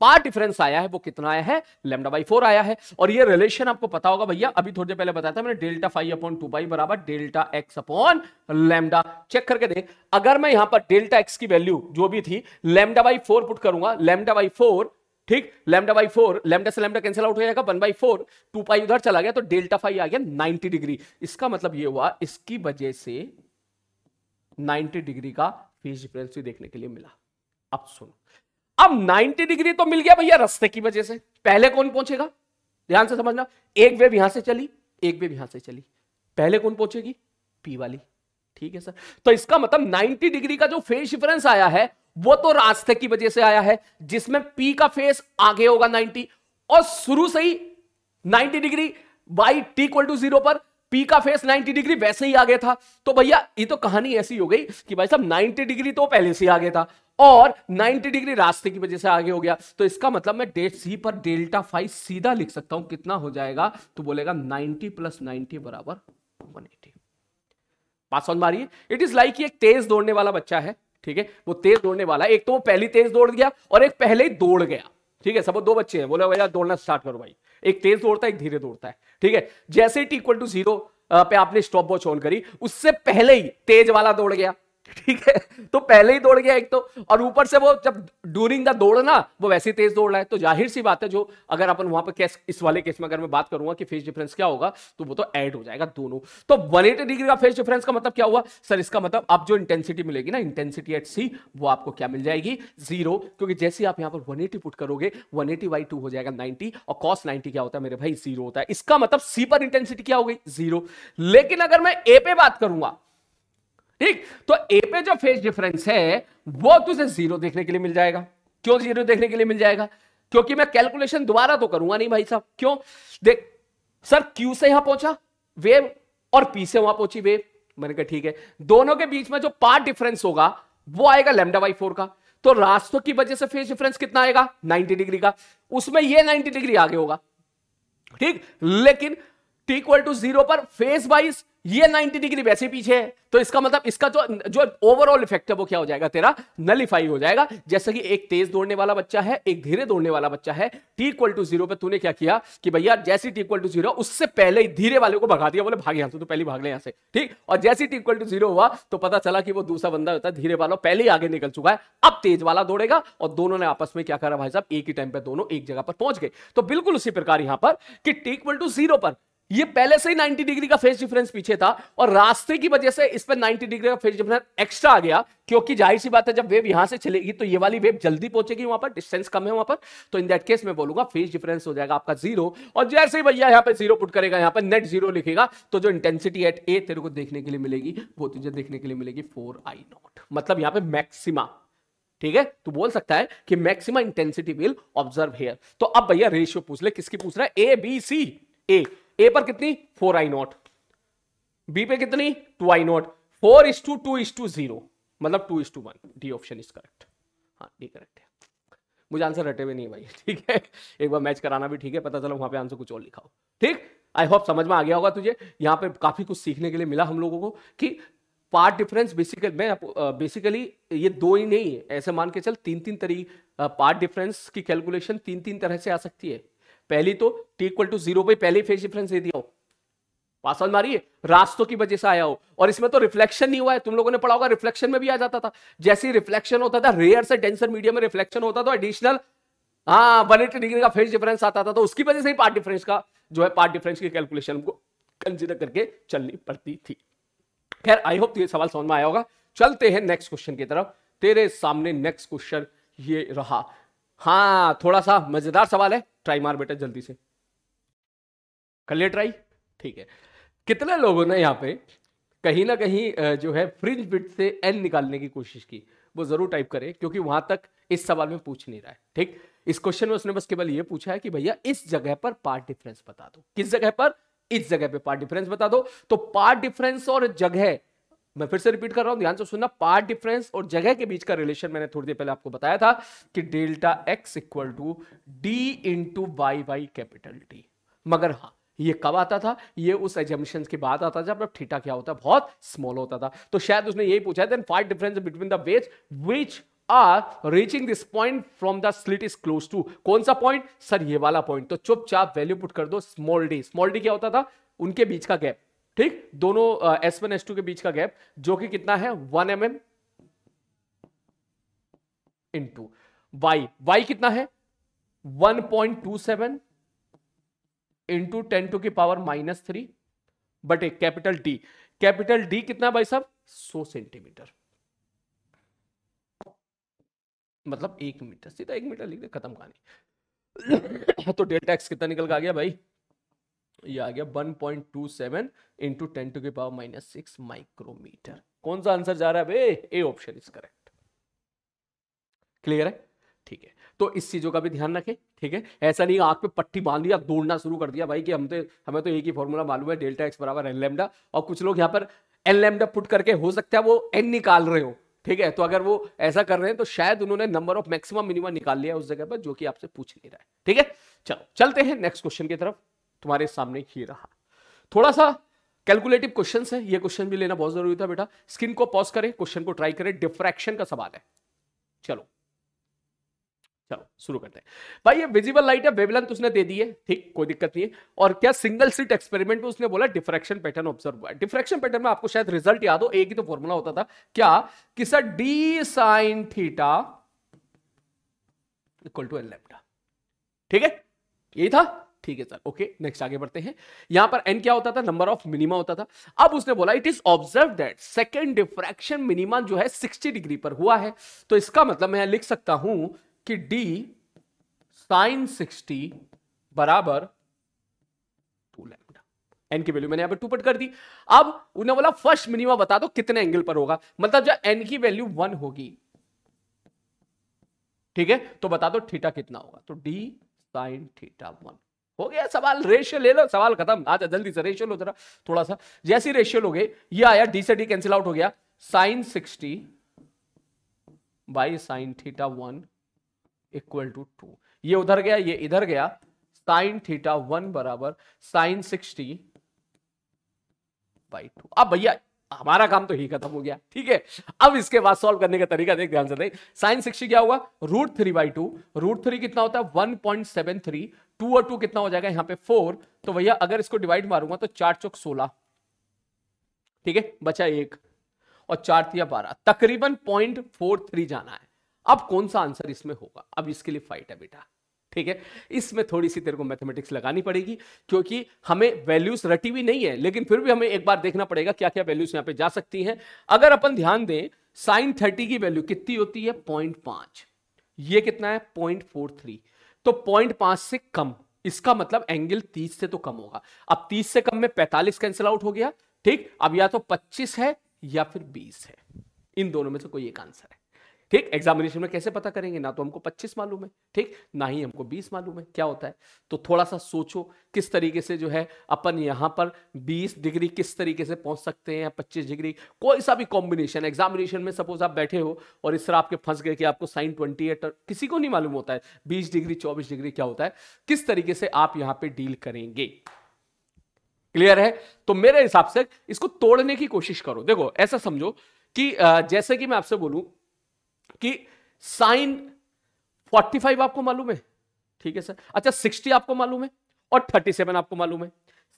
पार्ट डिफरेंस आया है वो कितना आया है लेमडा बाई फोर आया है और ये रिलेशन आपको पता होगा भैया अभी थोड़ी देर पहले बताया था मैंने delta phi upon two pi बराबर delta x upon lambda check करके देख अगर मैं यहां पर डेल्टा एक्स की वैल्यू जो भी थी लेमडा बाई फोर पुट करूंगा लेमडा बाई फोर ठीक लेमडा बाई फोर लेमडा से लेमडा कैंसिल आउट हो जाएगा one by four two pi उधर चला गया तो डेल्टा फाइव आ गया नाइनटी डिग्री इसका मतलब ये हुआ इसकी वजह से नाइनटी डिग्री का फेज डिफरेंस भी देखने के लिए मिला अब सुनो अब 90 डिग्री तो मिल गया भैया रस्ते की वजह से पहले कौन पहुंचेगा ध्यान से समझना एक वेब यहां से चली एक वेब यहां से चली पहले कौन पहुंचेगी पी वाली ठीक है सर तो इसका मतलब 90 डिग्री का जो फेस डिफरेंस आया है वो तो रास्ते की वजह से आया है जिसमें पी का फेस आगे होगा 90 और शुरू से ही 90 degree Y T equal to zero पर पी का फेस 90 डिग्री वैसे ही आगे था तो भैया ये तो कहानी ऐसी हो गई कि भाई साहब 90 डिग्री तो पहले से आगे था और 90 डिग्री रास्ते की वजह से आगे हो गया तो इसका मतलब मैं डेट सी पर डेल्टा फाइव सीधा लिख सकता हूं कितना हो जाएगा तो बोलेगा 90 प्लस 90 बराबर 180 पास ऑन मारिए इट इज लाइक एक तेज दौड़ने वाला बच्चा है ठीक है वो तेज दौड़ने वाला एक तो वो पहले तेज दौड़ गया और एक पहले ही दौड़ गया ठीक है सब दो बच्चे हैं बोले भैया दौड़ना स्टार्ट करो भाई एक तेज दौड़ता है एक धीरे दौड़ता है ठीक है जैसे ही टी इक्वल टू जीरो पे आपने स्टॉप वॉच ऑन करी उससे पहले ही तेज वाला दौड़ गया ठीक है तो पहले ही दौड़ गया एक तो और ऊपर से वो जब ड्यूरिंग द दौड़ ना वो वैसे तेज दौड़ रहा है तो जाहिर सी बात है जो अगर अपन वहां पर केस इस वाले केस में अगर मैं बात करूंगा कि फेस डिफरेंस क्या होगा तो वो तो ऐड हो जाएगा दोनों तो 180 डिग्री का फेस डिफरेंस का मतलब क्या हुआ सर इसका मतलब आप जो इंटेंसिटी मिलेगी ना इंटेंसिटी एट सी वो आपको क्या मिल जाएगी जीरो क्योंकि जैसे आप यहां पर वन पुट करोगे वन एटी हो जाएगा नाइनटी और कॉस नाइनटी क्या होता है मेरे भाई जीरो होता है इसका मतलब सी पर इंटेंसिटी क्या हो गई जीरो लेकिन अगर मैं ए पे बात करूंगा ठीक तो ए पे जो फेज डिफरेंस है वो तुझे जीरो देखने के लिए मिल जाएगा क्यों जीरो देखने के लिए मिल जाएगा क्योंकि मैं कैलकुलेशन दोबारा तो करूंगा नहीं भाई साहब क्यों देख सर क्यू से यहां पहुंचा वेव और पी से वहां पहुंची वेव मैंने कहा ठीक है दोनों के बीच में जो पार्ट डिफरेंस होगा वो आएगा लेमडा बाई फोर का तो रास्तों की वजह से फेज डिफरेंस कितना आएगा 90 डिग्री का उसमें ये 90 डिग्री आगे होगा ठीक लेकिन टी इक्वल टू जीरो पर फेस वाइज ये 90 डिग्री वैसे पीछे है तो इसका मतलब इसका जो जो ओवरऑल इफेक्ट है वो क्या हो जाएगा तेरा नलीफाई हो जाएगा जैसा कि एक तेज दौड़ने वाला बच्चा है एक धीरे दौड़ने वाला बच्चा है टी इक्वल टू जीरो पर तूने क्या किया कि भैया जैसी टी इक्वल टू जीरो उससे पहले ही धीरे वाले को भगा दिया बोले भाग यहां से तो पहले भाग ले यहां से ठीक और जैसी टी इक्वल टू जीरो हुआ तो पता चला कि वो दूसरा बंदा होता है धीरे वाला पहले ही आगे निकल चुका है अब तेज वाला दौड़ेगा और दोनों ने आपस में क्या करा भाई साहब एक ही टाइम पर दोनों एक जगह पर पहुंच गए तो बिल्कुल उसी प्रकार यहां पर कि टी इक्वल टू जीरो पर ये पहले से ही 90 डिग्री का फेस डिफरेंस पीछे था और रास्ते की वजह से इस पर 90 डिग्री का फेस डिफरेंस एक्स्ट्रा आ गया क्योंकि जाहिर सी बात है जब वेव यहां से चलेगी तो ये वाली वेव जल्दी पहुंचेगी वहां पर डिस्टेंस कम है वहां पर तो इन दैट केस मैं बोलूंगा फेस डिफरेंस हो जाएगा आपका जीरो और जैसे ही भैया यहां पर जीरो पुट करेगा यहां पर नेट जीरो लिखेगा तो जो इंटेंसिटी एट ए तेरे को देखने के लिए मिलेगी वो तुझे देखने के लिए मिलेगी फोर आई नॉट मतलब यहां पर मैक्सिमा ठीक है तो बोल सकता है कि maxima intensity will observe here तो अब भैया रेशियो पूछ ले किसकी पूछ रहा है ए बी सी ए ए पर कितनी फोर आई नॉट बी पे कितनी two I naught four is two two is two zero मतलब two is to one D option is correct हाँ डी करेक्ट है मुझे आंसर रटे हुए नहीं भाई ठीक है एक बार मैच कराना भी ठीक है पता चलो वहां पे आंसर कुछ और लिखा हो ठीक आई होप समझ में आ गया होगा तुझे यहाँ पे काफ़ी कुछ सीखने के लिए मिला हम लोगों को कि पार्ट डिफरेंस बेसिकल मैं बेसिकली ये दो ही नहीं है ऐसे मान के चल तीन तीन तरी पार्ट डिफरेंस की कैलकुलेशन तीन तीन तरह से आ सकती है पहली तो टी इक्वल टू जीरो पे पहले फेज डिफरेंस दे दिया हो बात समझ मारिए रास्तों की वजह से आया हो और इसमें तो रिफ्लेक्शन नहीं हुआ है तुम लोगों ने पढ़ा होगा रिफ्लेक्शन में भी आ जाता था जैसे रिफ्लेक्शन होता था रेयर से डेंसर मीडियम में रिफ्लेक्शन होता था एडिशनल हाँ वन एटी डिग्री का फेज डिफरेंस आता था तो उसकी वजह से ही पार्ट डिफरेंस का जो है पार्ट डिफरेंस की कैलकुलेशन को कंसिडर करके चलनी पड़ती थी खैर आई होप तो ये सवाल समझ में आया होगा चलते हैं नेक्स्ट क्वेश्चन की तरफ तेरे सामने नेक्स्ट क्वेश्चन ये रहा हाँ थोड़ा सा मजेदार सवाल है ट्राई मार बेटा जल्दी से कर लिया ट्राई ठीक है कितने लोगों ने यहाँ पे कहीं ना कहीं जो है फ्रिंज बिट से एन निकालने की कोशिश की वो जरूर टाइप करें क्योंकि वहां तक इस सवाल में पूछ नहीं रहा है ठीक इस क्वेश्चन में उसने बस केवल ये पूछा है कि भैया इस जगह पर पार्ट डिफरेंस बता दो किस जगह पर इस जगह पे पार्ट डिफरेंस बता दो तो पार्ट डिफरेंस और जगह मैं फिर से रिपीट कर रहा हूं ध्यान से सुनना पार्ट डिफरेंस और जगह के बीच का रिलेशन मैंने थोड़ी देर पहले आपको बताया था कि delta X equal to D into Y Y capital T मगर हाँ ये कब आता था ये उस एजम्पन के बाद आता था जब थीटा क्या होता है बहुत स्मॉल होता था तो शायद उसने यही पूछा then path difference between the waves which are reaching this point from the slit is close to कौन सा पॉइंट सर ये वाला पॉइंट तो चुपचाप वैल्यू पुट कर दो स्मॉल डी स्मॉल डी क्या होता था उनके बीच का गैप ठीक दोनों एस वन एस टू के बीच का गैप जो कि कितना है one M M into Y Y कितना है one point two seven into ten to की पावर माइनस थ्री बटे कैपिटल डी कैपिटल डी कितना भाई साहब सो सेंटीमीटर मतलब एक मीटर सीधा एक मीटर लिख दे खत्म कहानी तो डेल्टा एक्स कितना निकल का आ गया भाई ये आ गया 1.27 point two seven into ten to के पावर माइनस सिक्स माइक्रोमीटर कौन सा आंसर जा रहा है A option is correct clear है ठीक है तो इस चीजों का भी ध्यान रखें ठीक है ऐसा नहीं आंख पे पट्टी बांध दिया दौड़ना शुरू कर दिया भाई कि हम तो हमें तो एक ही फॉर्मूला मालूम है डेल्टा एक्स बराबर एन लेमडा और कुछ लोग यहाँ पर एन लेमडा पुट करके हो सकता है वो एन निकाल रहे हो ठीक है तो अगर वो ऐसा कर रहे हैं तो शायद उन्होंने नंबर ऑफ मैक्सिमम मिनिमम निकाल लिया उस जगह पर जो कि आपसे पूछ नहीं रहा है ठीक है चलो चलते हैं नेक्स्ट क्वेश्चन की तरफ तुम्हारे सामने ही रहा थोड़ा सा कैलकुलेटिव क्वेश्चन है ये क्वेश्चन भी लेना बहुत जरूरी था बेटा स्क्रीन को पॉज करें क्वेश्चन को ट्राई करें डिफ्रैक्शन का सवाल है चलो चलो शुरू करते हैं भाई ये विजिबल लाइट है वेवलेंथ उसने दे दी है ठीक कोई दिक्कत नहीं है और क्या सिंगल सीट एक्सपेरिमेंट में उसने बोला डिफ्रेक्शन पैटर्न ऑब्जर्व हुआ है डिफ्रैक्शन पैटर्न में आपको शायद रिजल्ट याद हो एक ही तो फॉर्मूला होता था क्या कि sir D sine theta equal to L lambda ठीक है यही था ठीक है सर ओके नेक्स्ट आगे बढ़ते हैं यहां पर एन क्या होता था नंबर ऑफ मिनिमा होता था अब उसने बोला it is observe that second diffraction minima जो है सिक्सटी डिग्री पर हुआ है तो इसका मतलब मैं लिख सकता हूं कि डी साइन सिक्सटी बराबर एन की वैल्यू मैंने टू पट कर दी अब उन्हें बोला फर्स्ट मिनिमा बता दो कितने एंगल पर होगा मतलब जब एन की वैल्यू वन होगी ठीक है तो बता दो थीटा कितना होगा तो डी साइन थीटा वन हो गया सवाल रेशियो ले लो सवाल खत्म आ जाए जल्दी से रेशियो लो जरा थोड़ा सा जैसी रेशियो लोगे ये आया डी से डी कैंसिल आउट हो गया sine sixty by sine theta one equal to two ये उधर गया ये इधर गया साइन थीटा वन बराबर साइन सिक्सटी बाई टू अब भैया हमारा काम तो ही खत्म हो गया ठीक है अब इसके बाद सॉल्व करने का तरीका देख ध्यान से देख साइन सिक्सटी क्या हुआ root three by two root three कितना होता है 1.73 2 और 2 कितना हो जाएगा यहां पे 4 तो भैया अगर इसको डिवाइड मारूंगा तो चार चौक सोलह ठीक है बचा एक और चार या बारह तकरीबन पॉइंट जाना है अब कौन सा आंसर इसमें होगा अब इसके लिए फाइट है बेटा ठीक है इसमें थोड़ी सी तेरे को मैथमेटिक्स लगानी पड़ेगी क्योंकि हमें वैल्यूज रटी हुई नहीं है लेकिन फिर भी हमें एक बार देखना पड़ेगा क्या क्या वैल्यूज यहाँ पे जा सकती हैं अगर अपन ध्यान दें साइन थर्टी की वैल्यू कितनी होती है पॉइंट पांच ये कितना है पॉइंट फोर थ्री तो पॉइंट पांच से कम इसका मतलब एंगल तीस से तो कम होगा अब तीस से कम में पैंतालीस कैंसिल आउट हो गया ठीक अब या तो पच्चीस है या फिर बीस है इन दोनों में से कोई एक आंसर है ठीक एग्जामिनेशन में कैसे पता करेंगे ना तो हमको 25 मालूम है ठीक ना ही हमको 20 मालूम है क्या होता है तो थोड़ा सा सोचो किस तरीके से जो है अपन यहां पर 20 डिग्री किस तरीके से पहुंच सकते हैं या 25 डिग्री कोई सा भी कॉम्बिनेशन एग्जामिनेशन में सपोज आप बैठे हो और इस तरह आपके फंस गए कि आपको साइन ट्वेंटी एट किसी को नहीं मालूम होता है बीस डिग्री चौबीस डिग्री क्या होता है किस तरीके से आप यहां पर डील करेंगे क्लियर है तो मेरे हिसाब से इसको तोड़ने की कोशिश करो देखो ऐसा समझो कि जैसे कि मैं आपसे बोलूं कि साइन 45 आपको मालूम है ठीक है सर अच्छा 60 आपको मालूम है और 37 आपको मालूम है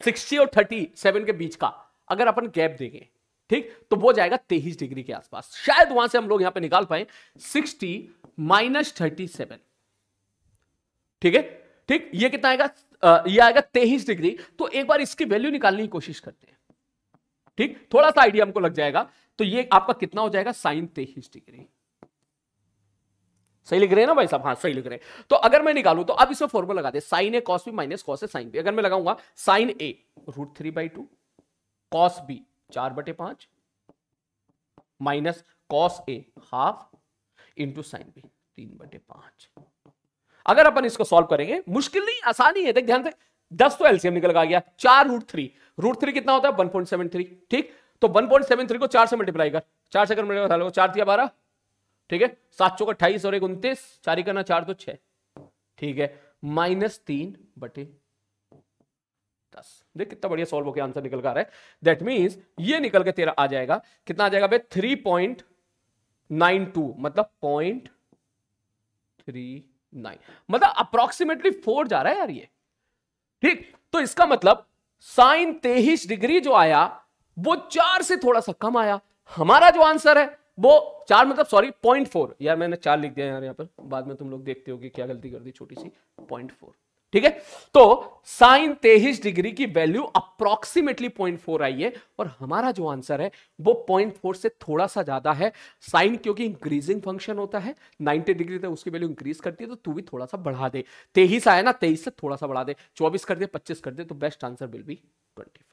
60 और 37 के बीच का अगर अपन गैप देंगे ठीक तो वो जाएगा 23 डिग्री के आसपास शायद वहां से हम लोग यहां पे निकाल पाए 60 माइनस थर्टी ठीक है ठीक ये कितना आएगा ये आएगा तेईस डिग्री तो एक बार इसकी वैल्यू निकालने की कोशिश करते हैं ठीक थोड़ा सा आइडिया हमको लग जाएगा तो ये आपका कितना हो जाएगा साइन तेईस डिग्री सही लिख रहे हैं ना भाई साहब हाँ सही लिख रहे हैं तो अगर मैं निकालू तो अब इसमें फॉर्मुला लगा दे sine A cos B minus cos A sine B अगर मैं लगाऊंगा sine A root three by two cos B चार बटे पांच minus cos A half into sine B तीन बटे पांच अगर अपन इसको सॉल्व करेंगे मुश्किल नहीं आसानी है देख ध्यान से दस तो एलसीएम निकल आ गया चार रूट थ्री रूट थ्री कितना होता है वन पॉइंट सेवन थ्री ठीक तो वन पॉइंट सेवन थ्री को चार से मल्टीप्लाई कर चार से कर मल्टीप्लाई चार दिया बारह ठीक है सात सौ अट्ठाईस और एक उन्तीस चार करना चार तो छह ठीक है माइनस तीन बटे दस देख कितना बढ़िया सॉल्व होकर आंसर निकल कर आ रहा है दैट मीन्स ये निकल के तेरा आ जाएगा कितना आ जाएगा भाई थ्री पॉइंट नाइन टू मतलब पॉइंट थ्री नाइन मतलब अप्रोक्सीमेटली फोर जा रहा है यार ये ठीक तो इसका मतलब साइन तेईस डिग्री जो आया वो चार से थोड़ा सा कम आया हमारा जो आंसर है वो चार मतलब सॉरी पॉइंट फोर यार मैंने चार लिख दिया यार यहाँ पर बाद में तुम लोग देखते हो कि क्या गलती कर दी छोटी सी पॉइंट फोर ठीक है तो साइन तेईस डिग्री की वैल्यू अप्रोक्सीमेटली पॉइंट फोर आई है और हमारा जो आंसर है वो पॉइंट फोर से थोड़ा सा ज्यादा है साइन क्योंकि इंक्रीजिंग फंक्शन होता है नाइनटी डिग्री तक उसकी वैल्यू इंक्रीज करती है तो तू भी थोड़ा सा बढ़ा दे तेईस आया ना तेईस से थोड़ा सा बढ़ा दे चौबीस कर दे पच्चीस कर दे तो best answer will be twenty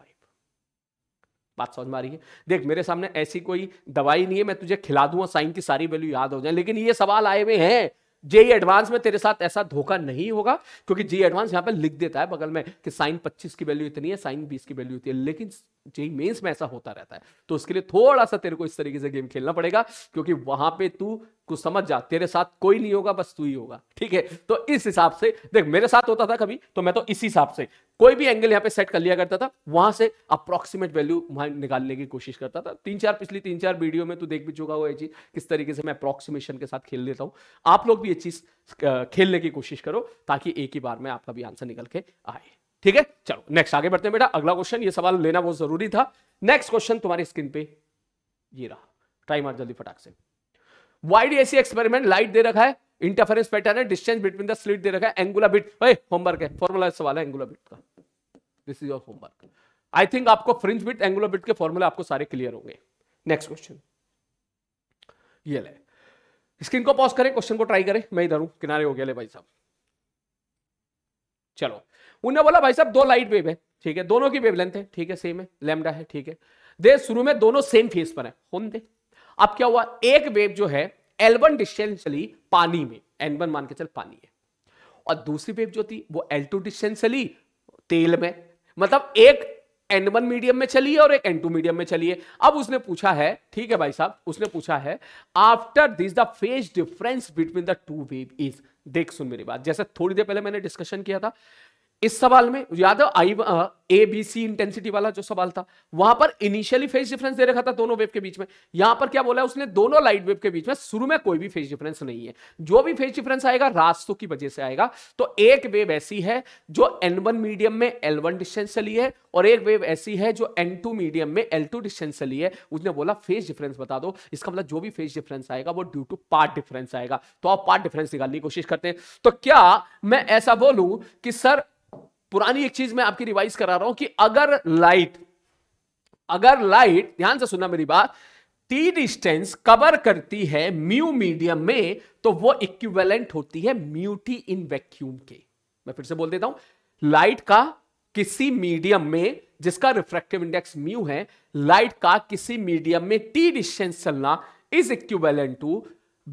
बात समझ में आ रही है देख मेरे सामने ऐसी कोई दवाई नहीं है मैं तुझे खिला दूंगा साइन की सारी वैल्यू याद हो जाए लेकिन ये सवाल आए हुए हैं जे एडवांस में तेरे साथ ऐसा धोखा नहीं होगा क्योंकि जे एडवांस यहाँ पर लिख देता है बगल में कि साइन 25 की वैल्यू इतनी है साइन 20 की वैल्यू इतनी है लेकिन जेई मेंस में ऐसा होता रहता है तो उसके लिए थोड़ा सा तेरे को इस तरीके से गेम खेलना पड़ेगा क्योंकि वहां पे तू कुछ समझ जा तेरे साथ कोई नहीं होगा बस तू ही होगा ठीक है तो इस हिसाब से देख मेरे साथ होता था कभी तो मैं तो इसी हिसाब से कोई भी एंगल यहाँ पे सेट कर लिया करता था वहां से अप्रोक्सीमेट वैल्यू वहां निकालने की कोशिश करता था तीन चार पिछली तीन चार वीडियो में तू देख भी चुका हुआ ये चीज किस तरीके से मैं अप्रोक्सीमेशन के साथ खेल लेता हूँ आप लोग भी ये चीज खेलने की कोशिश करो ताकि एक ही बार में आपका भी आंसर निकल के आए ठीक है चलो नेक्स्ट आगे बढ़ते हैं बेटा अगला क्वेश्चन ये सवाल लेना बहुत जरूरी था नेक्स्ट क्वेश्चन तुम्हारी स्क्रीन पे ये रहा ट्राई मार जल्दी फटाक से वाइड एसी एक्सपेरिमेंट लाइट दे रखा है इंटरफेरेंस पैटर्न है डिस्टेंस बिटवीन द स्लिट दे रखा है एंगुलर बिट भाई होमवर्क है फॉर्मूला सवाल है एंगुलर बिट का this is your homework I think आपको फ्रिंज बिट एंगुलर बिट के फॉर्मूला आपको सारे क्लियर होंगे नेक्स्ट क्वेश्चन ये ले स्क्रीन को पॉज करें क्वेश्चन को ट्राई करें मैं इधर हूं किनारे हो गया ले भाई साहब चलो उन्होंने बोला भाई साहब दो लाइट वेव है ठीक है दोनों की वेवलेंथ है ठीक है सेम है लेमडा है ठीक है दे शुरू में दोनों सेम फेस पर है दे अब क्या हुआ एक वेव जो है L1 डिस्टेंस चली पानी में N1 मान के चल पानी है और दूसरी वेव जो थी वो एल टू डिस्टेंस चली तेल में मतलब एक N1 मीडियम में चली है और एक एन टू मीडियम में चली है अब उसने पूछा है ठीक है भाई साहब उसने पूछा है after this the phase difference between the two wave is देख सुन मेरी बात जैसे थोड़ी देर पहले मैंने डिस्कशन किया था इस सवाल में याद है आई ए बी सी इंटेंसिटी वाला जो सवाल था वहां पर इनिशियली फेस डिफरेंस दे रखा था दोनों वेव के बीच में यहां पर क्या बोला है उसने दोनों लाइट वेव के बीच में शुरू में कोई भी फेस डिफरेंस नहीं है जो भी फेस डिफरेंस आएगा रास्तों की वजह से आएगा तो एक वेव ऐसी है जो एन वन मीडियम में एल वन डिस्टेंस चली है और एक वेव ऐसी है जो एन टू मीडियम में एल टू डिस्टेंस चली है उसने बोला फेस डिफरेंस बता दो इसका मतलब जो भी फेस डिफरेंस आएगा वो ड्यू टू पार्ट डिफरेंस आएगा तो आप पार्ट डिफरेंस निकालने की कोशिश करते हैं तो क्या मैं ऐसा बोलूं कि सर पुरानी एक चीज मैं आपकी रिवाइज करा रहा हूं कि अगर लाइट अगर लाइट ध्यान से सुनना मेरी बात टी डिस्टेंस कवर करती है म्यू मीडियम में तो वो इक्विवेलेंट होती है म्यूटी इन वैक्यूम के मैं फिर से बोल देता हूं लाइट का किसी मीडियम में जिसका रिफ्रैक्टिव इंडेक्स म्यू है लाइट का किसी मीडियम में टी डिस्टेंस चलना इज इक्विवेलेंट टू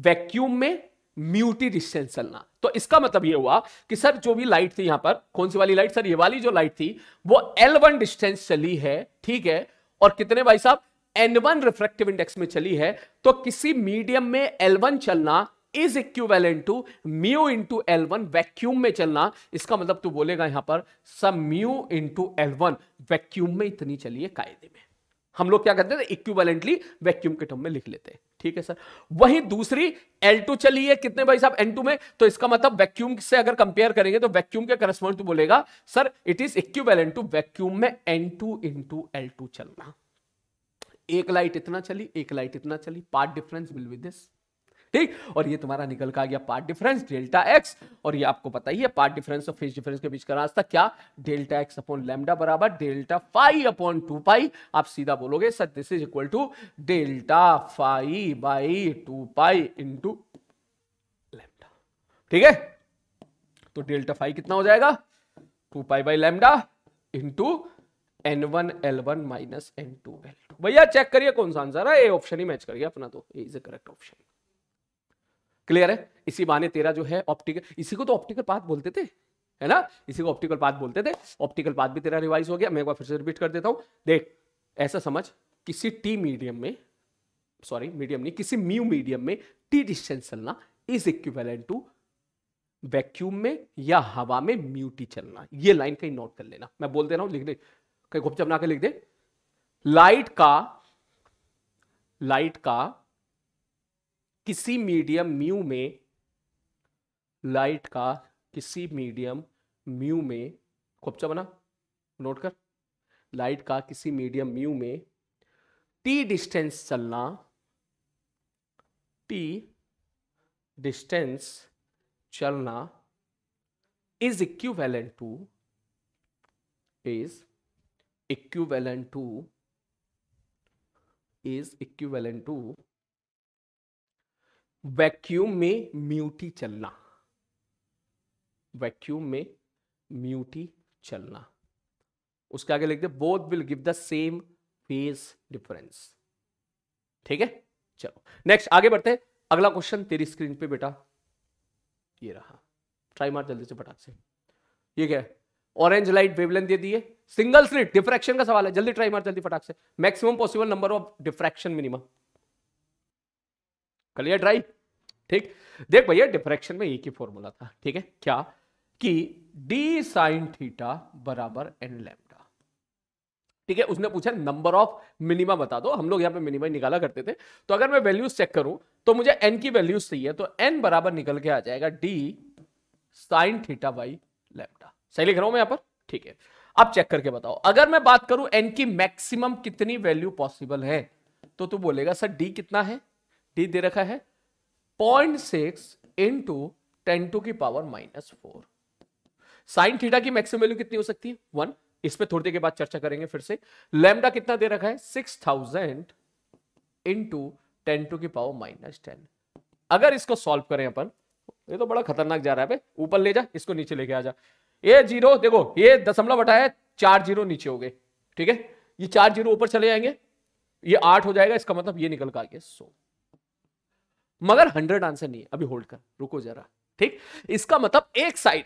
वैक्यूम में म्यूटी डिस्टेंस चलना तो इसका मतलब ये हुआ कि सर जो भी लाइट थी यहां पर कौन सी वाली लाइट सर ये वाली जो लाइट थी वो एल वन डिस्टेंस चली है ठीक है और कितने भाई साहब वन रिफ्रेक्टिव इंडेक्स में चली है तो किसी मीडियम में वन चलना is equivalent to mu into L one vacuum में चलना इसका मतलब तू बोलेगा यहां पर सब mu into L one vacuum में इतनी चलिए कायदे में हम लोग क्या करते थे इक्विवेलेंटली वैक्यूम के टर्म में लिख लेते हैं ठीक है सर वही दूसरी L2 चली है कितने भाई साहब N2 में तो इसका मतलब वैक्यूम से अगर कंपेयर करेंगे तो वैक्यूम के करस्पॉन्ड तो बोलेगा sir it is equivalent to vacuum में N2 इनटू L2 चलना एक लाइट इतना चली एक लाइट इतना चली path difference will with this ठीक और ये तुम्हारा निकल का आ गया पार्ट डिफरेंस डेल्टा एक्स और ये आपको पता ही है पार्ट डिफरेंस और फेज डिफरेंस के बीच का रास्ता क्या डेल्टा एक्स अपॉन लेमडा बराबर delta phi upon two pi आप सीधा बोलोगे sir this is equal to delta phi by two pi into lambda ठीक है तो डेल्टा फाइव कितना हो जाएगा two pi by lambda into N one L one minus N two L two भैया चेक करिए कौन सा आंसर है ए ऑप्शन ही मैच करिए अपना तो A is A correct option clear है इसी माने तेरा जो है ऑप्टिकल इसी को तो ऑप्टिकल पाथ बोलते थे है ना इसी को ऑप्टिकल पाथ बोलते थे ऑप्टिकल पाथ भी तेरा रिवाइज हो गया मैं एक बार फिर से रिपीट कर देता हूँ देख ऐसा समझ किसी टी मीडियम में सॉरी मीडियम नहीं किसी म्यू मीडियम में टी डिस्टेंस चलना इज इक्विवेलेंट टू वैक्यूम में या हवा में म्यू टी चलना ये लाइन कहीं नोट कर लेना मैं बोल दे रहा हूं लिख दे कहीं घुपचप ना कर लिख दे लाइट का लाइट का किसी मीडियम म्यू में लाइट का किसी मीडियम म्यू में खोपचा बना नोट कर लाइट का किसी मीडियम म्यू में टी डिस्टेंस चलना टी डिस्टेंस चलना is equivalent to is equivalent to is equivalent to vacuum में म्यूटी चलना वैक्यूम में म्यूटी चलना उसके आगे लिख दे both will give the same phase difference ठीक है चलो नेक्स्ट आगे बढ़ते हैं अगला क्वेश्चन तेरी स्क्रीन पे बेटा ये रहा ट्राई मार जल्दी से पटाख से ये क्या है ऑरेंज लाइट वेवलेंथ दे दिए सिंगल स्लिट डिफ्रैक्शन का सवाल है जल्दी ट्राई मार जल्दी फटाक से maximum possible number of diffraction minimum clear ड्राई ठीक देख भैया डिफ्रेक्शन में एक ही फॉर्मूला था ठीक है क्या कि डी साइन थीटा बराबर एन लेमडा ठीक है उसने पूछा नंबर ऑफ मिनिमा बता दो हम लोग यहां पे मिनिमा निकाला करते थे तो अगर मैं वैल्यूज चेक करूं तो मुझे एन की वैल्यूज चाहिए तो एन बराबर निकल के आ जाएगा D sine theta by lambda सही लिख रहा हूं मैं यहां पर ठीक है अब चेक करके बताओ अगर मैं बात करूं एन की मैक्सिमम कितनी वैल्यू पॉसिबल है तो तू बोलेगा सर डी कितना है टी दे रखा है point six into ten to की power minus four sine theta की मैक्सिमम वैल्यू कितनी हो सकती है वन इस पे थोड़ी देर के बाद चर्चा करेंगे फिर से लेमडा कितना दे रखा है six thousand into ten to की पावर माइनस टेन अगर इसको सॉल्व करें अपन ये तो बड़ा खतरनाक जा रहा है ऊपर ले जा इसको नीचे लेके आ जा ये जीरो देखो ये दशमलव बटा है चार जीरो नीचे हो गए ठीक है ये चार जीरो ऊपर चले जाएंगे ये आठ हो जाएगा इसका मतलब ये निकल कर आ गया सो मगर हंड्रेड आंसर नहीं है अभी होल्ड कर रुको जरा ठीक इसका मतलब एक साइड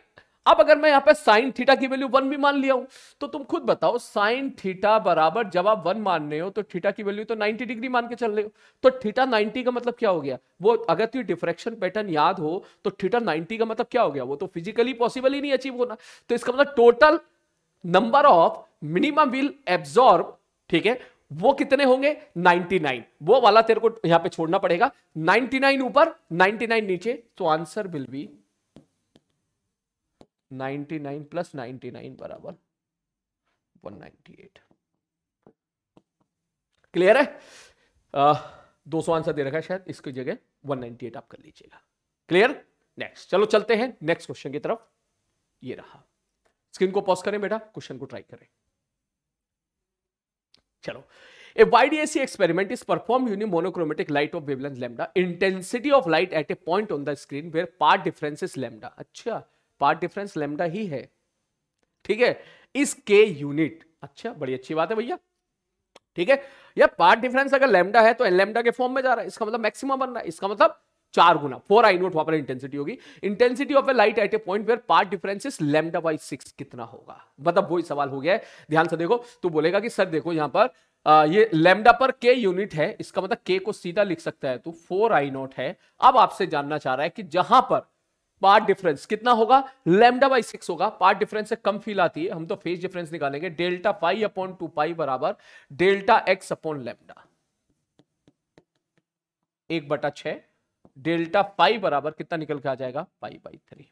अब अगर मैं यहां पे साइन थीटा की वैल्यू वन भी मान लिया हूं तो तुम खुद बताओ साइन थीटा बराबर जब आप वन मान रहे हो तो थीटा की वैल्यू तो 90 डिग्री मान के चल रहे हो तो थीटा 90 का मतलब क्या हो गया वो अगर तुम डिफ्रेक्शन पैटर्न याद हो तो थीटा 90 का मतलब क्या हो गया वो तो फिजिकली पॉसिबल ही नहीं अचीव होना तो इसका मतलब total number of minimum will absorb ठीक है वो कितने होंगे 99 वो वाला तेरे को यहां पे छोड़ना पड़ेगा 99 ऊपर 99 नीचे तो आंसर विल बी 99 प्लस 99 बराबर 198 क्लियर है दो सौ आंसर दे रखा है शायद इसकी जगह 198 आप कर लीजिएगा क्लियर नेक्स्ट चलो चलते हैं नेक्स्ट क्वेश्चन की तरफ ये रहा स्क्रीन को पॉज करें बेटा क्वेश्चन को ट्राई करें चलो a Y D S E experiment is perform यून monochromatic light of wavelength lambda intensity of light at a point on the screen where path difference is lambda अच्छा पार्ट डिफरेंस लेमडा ही है ठीक है इस के यूनिट अच्छा बड़ी अच्छी बात है भैया ठीक है या पार्ट डिफरेंस अगर लेमडा है तो एन के फॉर्म में जा रहा है इसका मतलब मैक्सिमम बन रहा है इसका मतलब चार गुना फोर आई नोट वहां पर इंटेंसिटी होगी intensity of a light at a point where path differences lambda by six कितना होगा मतलब वही सवाल हो गया है ध्यान से देखो तो बोलेगा कि सर देखो यहां पर आ, ये लेमडा पर के यूनिट है इसका मतलब के को सीधा लिख सकता है तो फोर आई नोट है अब आपसे जानना चाह रहा है कि जहां पर पार्ट डिफरेंस कितना होगा लेमडा बाई सिक्स होगा पार्ट डिफरेंस से कम फील आती है हम तो फेस डिफरेंस निकालेंगे delta phi upon two pi बराबर डेल्टा एक्स अपॉन लेमडा एक बटा छह डेल्टा फाइव बराबर कितना निकल के आ जाएगा पाई बाई थ्री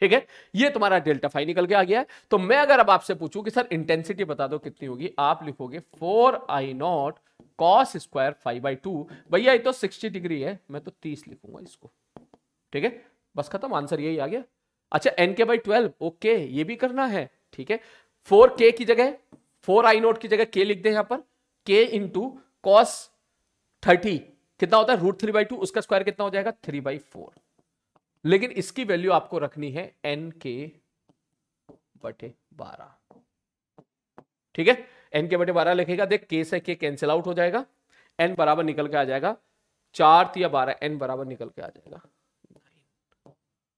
ठीक है ये तुम्हारा डेल्टा फाइव निकल के आ गया है तो मैं अगर अब आपसे पूछूं कि सर इंटेंसिटी बता दो कितनी होगी आप लिखोगे four I naught cos square phi by two भैया ये तो सिक्सटी डिग्री है मैं तो तीस लिखूंगा इसको ठीक है बस खत्म आंसर यही आ गया अच्छा एन के बाई ट्वेल्व ओके ये भी करना है ठीक है फोर के की जगह फोर आई नोट की जगह के लिख दे यहां पर के इंटू कॉस थर्टी कितना होता है रूट थ्री बाई टू उसका स्क्वायर कितना हो जाएगा थ्री बाई फोर लेकिन इसकी वैल्यू आपको रखनी है एन के बटे बारह ठीक है एन के बटे बारह लिखेगा देख के से के कैंसिल आउट हो जाएगा एन बराबर निकल के आ जाएगा चार या बारह एन बराबर निकल के आ जाएगा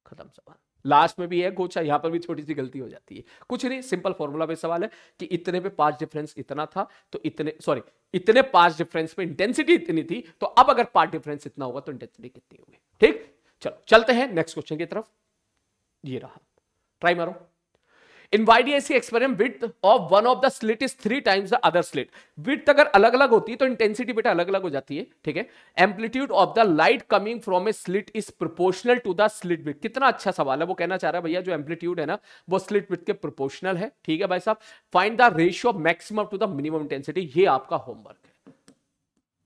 खत्म सवाल लास्ट में भी है गोचा यहाँ पर भी छोटी सी गलती हो जाती है कुछ नहीं सिंपल फॉर्मूला में सवाल है कि इतने पे पांच डिफरेंस इतना था तो इतने सॉरी इतने पांच डिफरेंस में इंटेंसिटी इतनी थी तो अब अगर पांच डिफरेंस इतना होगा तो इंटेंसिटी कितनी होगी ठीक चलो चलते हैं नेक्स्ट क्वेश्चन की तरफ ये रहा ट्राई मारो in Y D experiment width of one of the slit is three times the other slit width अगर अलग अलग होती है तो इंटेंसिटी बेटा अलग अलग हो जाती है ठीक है amplitude of the light coming from a slit is proportional to the slit width कितना अच्छा सवाल है वो कहना चाह रहा है भैया जो एम्पलीट्यूड है ना वो स्लिट विथ के प्रोपोर्शनल है ठीक है भाई साहब find the ratio of maximum to the minimum intensity ये आपका होमवर्क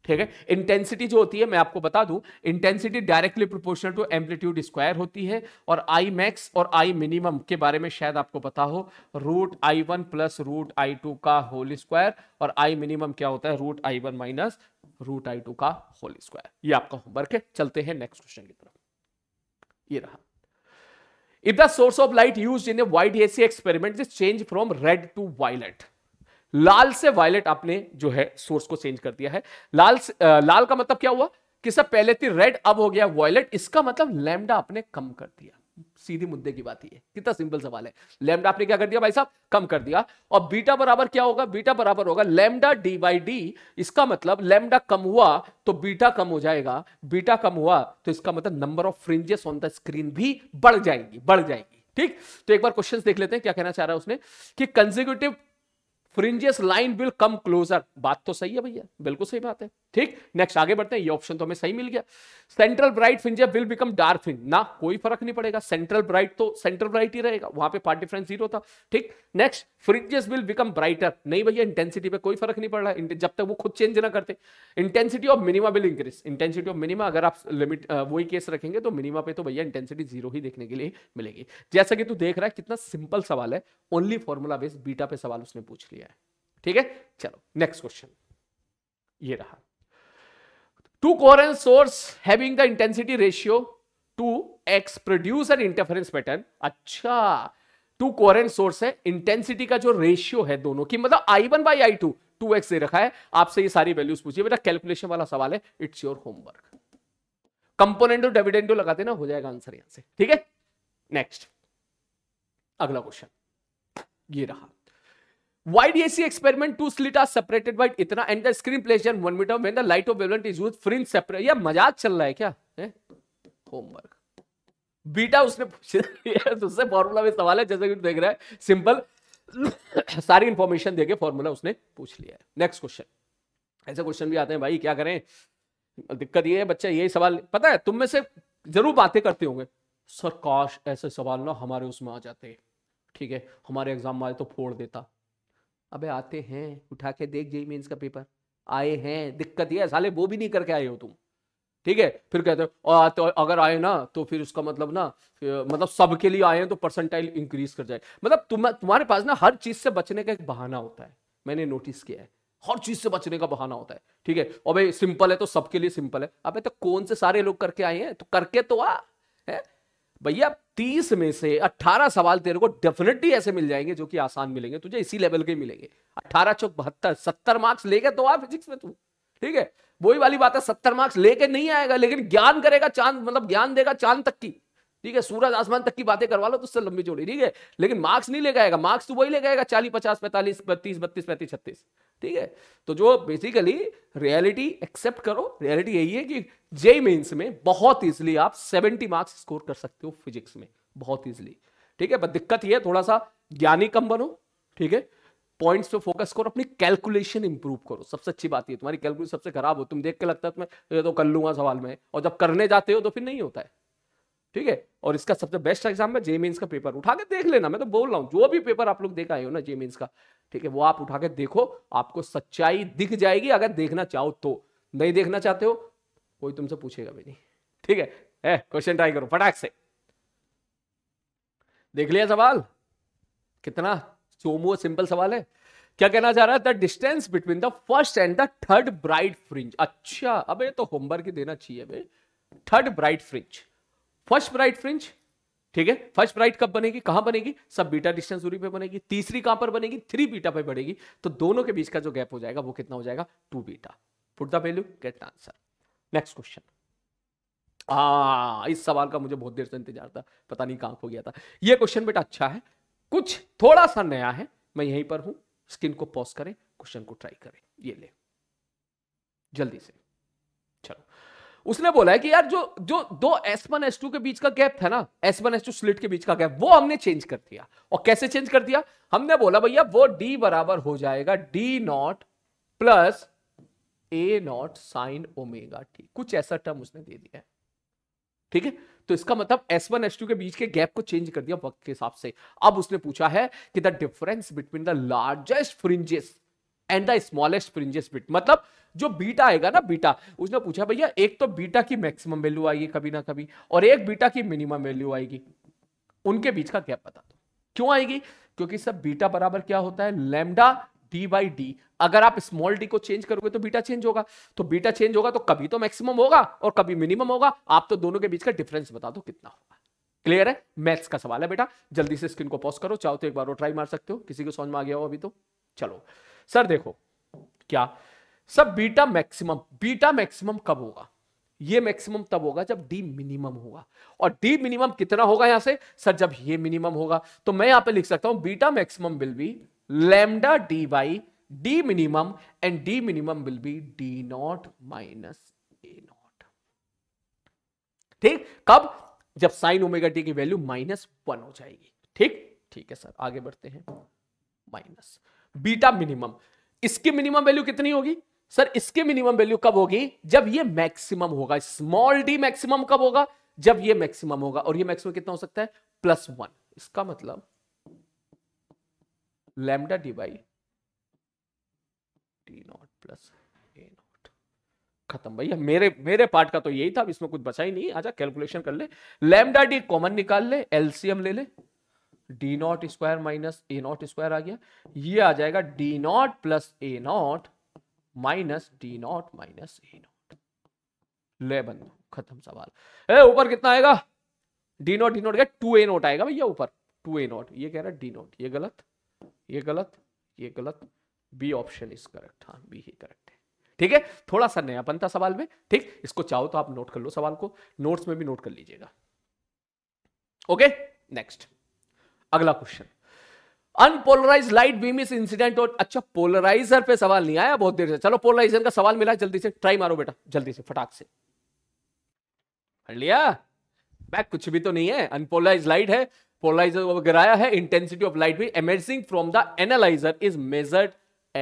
ठीक है इंटेंसिटी जो होती है मैं आपको बता दूं intensity directly proportional to amplitude square होती है और आई मैक्स और आई मिनिमम के बारे में शायद आपको पता हो root I one plus root I two का होल स्क्वायर और आई मिनिमम क्या होता है root I one minus root I two का होल स्क्वायर ये आपका होमवर्क है चलते हैं नेक्स्ट क्वेश्चन की तरफ ये रहा if the source of light use in a Y D S E experiment is change from red to violet लाल से वायलेट आपने जो है सोर्स को चेंज कर दिया है लाल से, आ, लाल का मतलब क्या हुआ कि सब पहले थी रेड अब हो गया वायलेट इसका मतलब लैमडा आपने कम कर दिया सीधी मुद्दे की बात ही है कितना सिंपल सवाल है लैमडा आपने क्या कर दिया भाई साहब कम कर दिया और बीटा बराबर क्या होगा बीटा बराबर होगा लैमडा डी बाई डी इसका मतलब लैमडा कम हुआ तो बीटा कम हो जाएगा बीटा कम हुआ तो इसका मतलब number of fringes on the screen भी बढ़ जाएंगी बढ़ जाएगी ठीक तो एक बार क्वेश्चंस देख लेते हैं क्या कहना चाह रहा है उसने कि consecutive fringes line will come closer बात तो सही है भैया बिल्कुल सही बात है ठीक नेक्स्ट आगे बढ़ते हैं ये ऑप्शन तो हमें सही मिल गया central bright fringe will become dark fringe ना कोई फर्क नहीं पड़ेगा सेंट्रल ब्राइट तो सेंट्रल ब्राइट ही रहेगा वहां पे पार्ट डिफरेंस जीरो था ठीक next fringes will become brighter नहीं भैया इंटेंसिटी पे कोई फर्क नहीं पड़ रहा जब तक वो खुद चेंज ना करते intensity of minima will increase intensity of minima अगर आप लिमिट वही केस रखेंगे तो मिनिमा पे तो भैया इंटेंसिटी जीरो ही देखने के लिए मिलेगी जैसा कि तू देख रहा है कितना सिंपल सवाल है ओनली फॉर्मूला बेस्ड बीटा पे सवाल उसने पूछ लिया है ठीक है चलो नेक्स्ट क्वेश्चन ये रहा टू coherent सोर्स है intensity ratio two X produce an interference pattern अच्छा टू कोरेंट सोर्स है इंटेंसिटी का जो रेशियो है दोनों की मतलब I one by I two two X दे रखा है आपसे ये सारी वैल्यूज पूछिए बेटा कैलकुलेशन वाला सवाल है इट्स योर होमवर्क कंपोनेंटो डेविडेंटो लगाते ना हो जाएगा आंसर यहां से ठीक है नेक्स्ट अगला क्वेश्चन ये रहा YDAC experiment, two slit are separated by इतना and the screen placed at one meter when the light of wavelength is used, fringe separate. मजाक चल रहा है क्या? होमवर्क बीटा उसने तो उससे फॉर्मूला में सवाल है जैसे कि देख रहा है सिंपल सारी इंफॉर्मेशन देके फॉर्मूला उसने पूछ लिया है नेक्स्ट क्वेश्चन ऐसे क्वेश्चन भी आते हैं भाई क्या करें दिक्कत ये है बच्चा यही सवाल पता है तुम में से जरूर बातें करते होंगे सर काश ऐसे सवाल ना हमारे उसमें आ जाते ठीक है हमारे एग्जाम में तो फोड़ देता अबे आते हैं उठा के देख जेई मेन्स का पेपर आए हैं दिक्कत ये साले वो भी नहीं करके आए हो तुम ठीक है फिर कहते हो तो अगर आए ना तो फिर उसका मतलब ना मतलब सबके लिए आए हैं तो परसेंटाइल इंक्रीज कर जाए मतलब तुम तुम्हारे पास ना हर चीज से बचने का एक बहाना होता है मैंने नोटिस किया है हर चीज से बचने का बहाना होता है ठीक है और भाई सिंपल है तो सबके लिए सिंपल है अबे तो कौन से सारे लोग करके आए हैं तो करके तो आ है भैया तीस में से अट्ठारह सवाल तेरे को डेफिनेटली ऐसे मिल जाएंगे जो कि आसान मिलेंगे तुझे इसी लेवल के मिलेंगे अट्ठारह चौक बहत्तर सत्तर मार्क्स लेके तो आ फिजिक्स में तू ठीक है वही वाली बात है सत्तर मार्क्स लेके नहीं आएगा लेकिन ज्ञान करेगा चांद मतलब ज्ञान देगा चांद तक की ठीक है सूरज आसमान तक की बातें करवा लो तो उससे लंबी जोड़ी ठीक है लेकिन मार्क्स नहीं लेकर आएगा मार्क्स तो वही लेकर आएगा चालीस पचास पैंतालीस बत्तीस बत्तीस पैंतीस छत्तीस ठीक है तो जो बेसिकली रियलिटी एक्सेप्ट करो रियलिटी यही है कि जे मेन्स में बहुत ईजिली आप सेवेंटी मार्क्स स्कोर कर सकते हो फिजिक्स में बहुत ईजिली ठीक है बट दिक्कत यह थोड़ा सा ज्ञानी कम बनो ठीक है पॉइंट्स पे फोकस करो अपनी कैलकुलेशन इंप्रूव करो सबसे अच्छी बात ये तुम्हारी कैलकुलेशन सबसे खराब हो तुम देख के लगता है तुम्हें तो कर लूंगा सवाल में और जब करने जाते हो तो फिर नहीं होता है ठीक है और इसका सबसे बेस्ट एग्जाम है जेमीन का पेपर उठा के देख लेना मैं तो बोल रहा हूँ जो भी पेपर आप लोग देखा है ना जेमीन का ठीक है वो आप उठा के देखो आपको सच्चाई दिख जाएगी अगर देखना चाहो तो नहीं देखना चाहते हो कोई तुमसे पूछेगा भी नहीं ठीक है क्वेश्चन ट्राई करो फटाक से देख लिया सवाल कितना सोमो सिंपल सवाल है क्या कहना चाह रहा है the distance between the first and the third bright fringe अच्छा अबे तो होमवर्क ही देना चाहिए third bright fringe first bright fringe ठीक है फर्स्ट ब्राइट कब बनेगी कहां बनेगी सब बीटा डिस्टेंस दूरी पे बनेगी तीसरी कहां पर बनेगी थ्री बीटा पे बनेगी तो दोनों के बीच का जो गैप हो जाएगा वो कितना हो जाएगा two beta put the value get answer next question हाँ इस सवाल का मुझे बहुत देर से इंतजार था पता नहीं कहां खो गया था यह क्वेश्चन बेटा अच्छा है कुछ थोड़ा सा नया है मैं यहीं पर हूं स्किन को पॉज करें क्वेश्चन को ट्राई करें ये ले जल्दी से उसने बोला है कि यार जो जो दो एस वन एस टू के बीच का गैप था ना S one S two slit के बीच का गैप वो हमने चेंज कर दिया और कैसे चेंज कर दिया हमने बोला भैया वो डी बराबर हो जाएगा डी नॉट प्लस ए नॉट साइन ओमेगा टी कुछ ऐसा टर्म उसने दे दिया है ठीक है तो इसका मतलब एस वन एस टू के बीच के गैप को चेंज कर दिया वक्त के हिसाब से अब उसने पूछा है कि the difference between the largest fringes and the smallest fringes width मतलब जो बीटा आएगा ना बीटा उसने पूछा भैया एक तो बीटा की मैक्सिमम वैल्यू आएगी कभी ना कभी और एक बीटा की मिनिमम वैल्यू आएगी उनके बीच का गैप बता दो क्यों आएगी क्योंकि सब बीटा बराबर क्या होता है लेमडा डी बाई डी अगर आप स्मॉल डी को चेंज करोगे तो बीटा चेंज होगा तो बीटा चेंज होगा तो कभी तो मैक्सिमम होगा और कभी मिनिमम होगा आप तो दोनों के बीच का डिफरेंस बता दो कितना होगा क्लियर है मैथ्स का सवाल है बेटा जल्दी से स्क्रीन को पॉज करो चाहो तो एक बार वो ट्राई मार सकते हो किसी को समझ में आ गया हो अभी तो चलो सर देखो क्या सब बीटा मैक्सिमम बीटा मैक्सिमम कब होगा ये मैक्सिमम तब होगा जब डी मिनिमम होगा और डी मिनिमम कितना होगा यहां से सर जब ये मिनिमम होगा तो मैं यहां पे लिख सकता हूं beta maximum will be lambda D by d minimum and d minimum will be d naught minus a naught ठीक कब जब साइन ओमेगा टी की वैल्यू माइनस वन हो जाएगी ठीक ठीक है सर आगे बढ़ते हैं माइनस बीटा मिनिमम इसकी मिनिमम वैल्यू कितनी होगी सर इसकी मिनिमम वैल्यू कब होगी जब ये मैक्सिमम होगा स्मॉल डी मैक्सिमम कब होगा जब ये मैक्सिमम होगा और ये मैक्सिमम कितना हो सकता है प्लस वन इसका मतलब lambda D by d naught plus A naught खत्म भैया मेरे मेरे पार्ट का तो यही था अब इसमें कुछ बचा ही नहीं आजा कैलकुलेशन कर ले लैमडा डी कॉमन निकाल ले एलसीएम ले ले d naught square minus a naught square आ गया ये आ जाएगा D naught plus A naught minus d naught minus a naught ले बंदो खत्म सवाल ए ऊपर कितना आएगा डी नॉट डी नॉट क्या टू ए नॉट आएगा भैया ऊपर टू ए नॉट ये कह रहा है डी नॉट ये गलत ये गलत ये गलत बी ऑप्शन इज करेक्ट हाँ बी ही करेक्ट है ठीक है थोड़ा सा नयापन था सवाल में ठीक इसको चाहो तो आप नोट कर लो सवाल को नोट्स में भी नोट कर लीजिएगा ओके नेक्स्ट अगला question unpolarize light beam is incident और अच्छा पोलराइजर पे सवाल नहीं आया बहुत देर से चलो पोलराइजर का सवाल मिला जल्दी से ट्राई मारो बेटा जल्दी से फटाक से कर लिया बैक कुछ भी तो नहीं है अनपोलराइज लाइट है पोलराइजर गिराया है इंटेंसिटी ऑफ लाइट भी emerging from the analyser is measured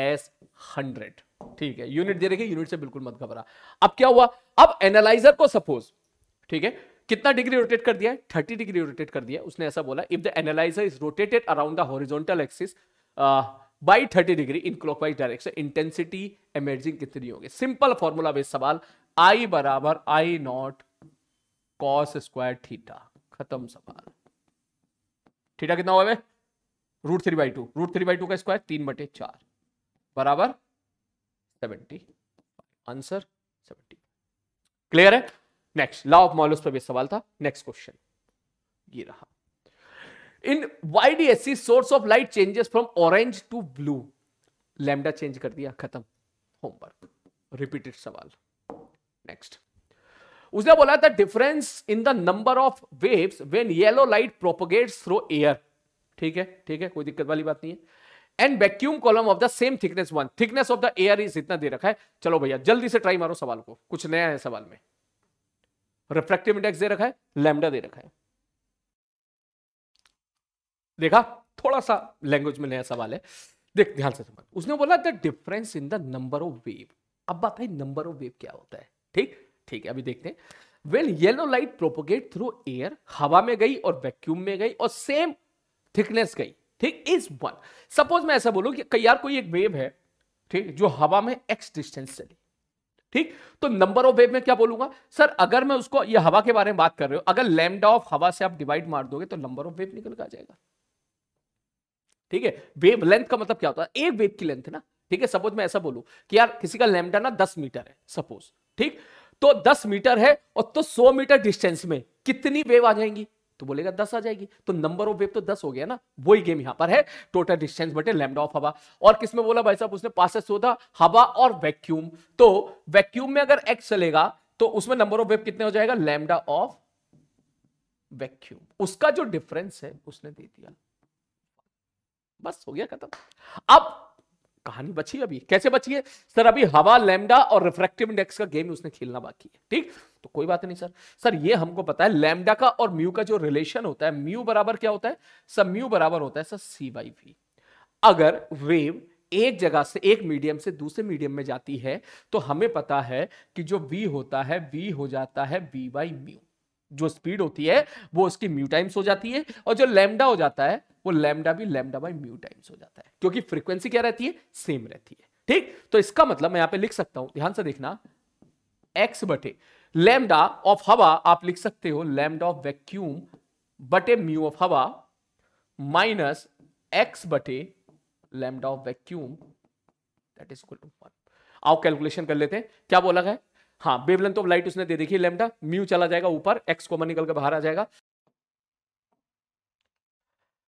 as hundred ठीक है यूनिट दे रखी यूनिट से बिल्कुल मत घबरा अब क्या हुआ अब एनालाइजर को सपोज ठीक है कितना डिग्री रोटेट कर दिया है 30 डिग्री रोटेट कर दिया उसने ऐसा बोला if the analyser is rotated around the horizontal axis by 30 degree in clockwise direction intensity emerging कितनी होगी सिंपल फॉर्मूला बेस्ड सवाल आई बराबर I naught cos square theta खत्म सवाल थीटा कितना हुआ root three by two root three by two का square तीन बटे चार बराबर सेवेंटी आंसर सेवेंटी क्लियर है नेक्स्ट लॉ ऑफ मॉलोस पर भी सवाल था नेक्स्ट क्वेश्चन ये रहा इन Y D S E source of light changes from orange to blue lambda change कर दिया खत्म होमवर्क रिपीटेड सवाल नेक्स्ट उसने बोला था difference in the number of waves when yellow light propagates through air ठीक है ठीक है कोई दिक्कत वाली बात नहीं है and vacuum column of the same thickness one thickness of the air is इतना दे रखा है चलो भैया जल्दी से ट्राई मारो सवाल को कुछ नया है सवाल में रिफ्लेक्टिव इंडेक्स दे रखा है लैमडा दे रखा है देखा थोड़ा सा लैंग्वेज में नया सवाल है देख ध्यान से समझ उसने बोला the difference in the number of wave अब बात है नंबर ऑफ वेव क्या होता है ठीक ठीक है अभी देखते हैं well yellow light propagate through air हवा में गई और वैक्यूम में गई और सेम थिकनेस गई ठीक इज वन सपोज मैं ऐसा बोलूं कि यार कोई एक वेव है ठीक जो हवा में एक्स डिस्टेंस चली ठीक तो नंबर ऑफ वेव में क्या बोलूंगा सर अगर मैं उसको ये हवा के बारे में बात कर रहे हो अगर लैमडा ऑफ हवा से आप डिवाइड मार दोगे तो नंबर ऑफ वेव निकल कर आ जाएगा ठीक है वेव लेंथ का मतलब क्या होता है एक वेव की लेंथ है ना ठीक है सपोज मैं ऐसा बोलूं कि यार किसी का लैमडा ना दस मीटर है सपोज ठीक तो दस मीटर है और तो सौ मीटर डिस्टेंस में कितनी वेव आ जाएंगी तो बोलेगा दस आ जाएगी तो नंबर ऑफ वेव तो दस हो गया ना वही गेम यहाँ पर है टोटल डिस्टेंस बटे लैमडा ऑफ हवा और किसमें बोला भाई साहब उसने पासेस शोधा हवा और वैक्यूम तो वैक्यूम में अगर एक्स चलेगा तो उसमें नंबर ऑफ वेव कितने हो जाएगा लैमडा ऑफ वैक्यूम उसका जो डिफरेंस है उसने दे दिया बस हो गया खत्म अब कहानी बची अभी कैसे बची है सर अभी हवा लैमडा और रिफ्रेक्टिव इंडेक्स का गेम उसने खेलना बाकी है ठीक तो कोई बात नहीं सर सर ये हमको पता है लैमडा का और म्यू का जो रिलेशन होता है म्यू बराबर क्या होता है सर म्यू बराबर होता है सर सी बाई वी अगर वेव एक जगह से एक मीडियम से दूसरे मीडियम में जाती है तो हमें पता है कि जो वी होता है वी हो जाता है वी बाई म्यू जो स्पीड होती है वो उसकी म्यू टाइम्स हो जाती है और जो लैमडा हो जाता है वो लैमडा भी लैमडा बाई म्यू टाइम्स हो जाता है क्योंकि फ्रीक्वेंसी क्या रहती है सेम रहती है ठीक तो इसका मतलब मैं यहां पे लिख सकता हूं ध्यान से देखना एक्स बटे लेमडा ऑफ हवा आप लिख सकते हो लेमडा ऑफ वैक्यूम बटे म्यू ऑफ हवा माइनस एक्स बटे lambda of vacuum that is equal to one आओ कैलकुलेशन कर लेते हैं क्या बोला है हाँ बेबलन तो लाइट उसने दे देखी लेमडा म्यू चला जाएगा ऊपर एक्स कॉमन निकल के बाहर आ जाएगा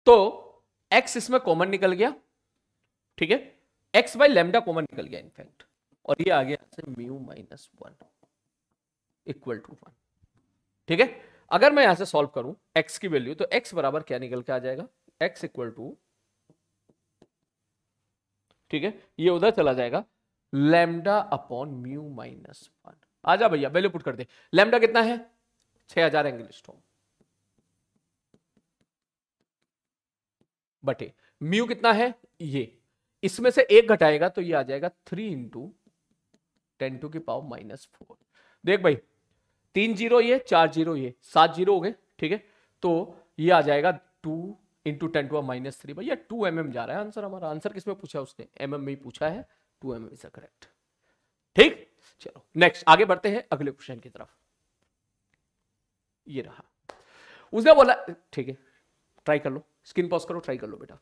तो एक्स इसमें कॉमन निकल गया ठीक है एक्स बाई लेमडा कॉमन निकल गया इनफैक्ट और ये आ गया mu minus one equal to one ठीक है अगर मैं यहां से सॉल्व करूं एक्स की वैल्यू तो एक्स बराबर क्या निकल के आ जाएगा एक्स इक्वल टू ठीक है ये उधर चला जाएगा lambda upon mu minus one आ जा भैया वैल्यू पुट कर दे लेमडा कितना है छह हजार एंग्लिस्ट होम बटे म्यू कितना है ये इसमें से एक घटाएगा तो ये आ जाएगा थ्री इंटू टेन टू की पावर माइनस फोर देख भाई तीन जीरो ये चार जीरो ये सात जीरो हो गए ठीक है तो ये आ जाएगा two into ten to minus three भैया टू एम mm जा रहा है आंसर हमारा आंसर किसमें पूछा उसने एम mm में ही पूछा है two m m is correct ठीक चलो नेक्स्ट आगे बढ़ते हैं अगले क्वेश्चन की तरफ ये रहा उसने बोला ठीक है ट्राई कर लो स्क्रीन पॉज करो ट्राई कर लो बेटा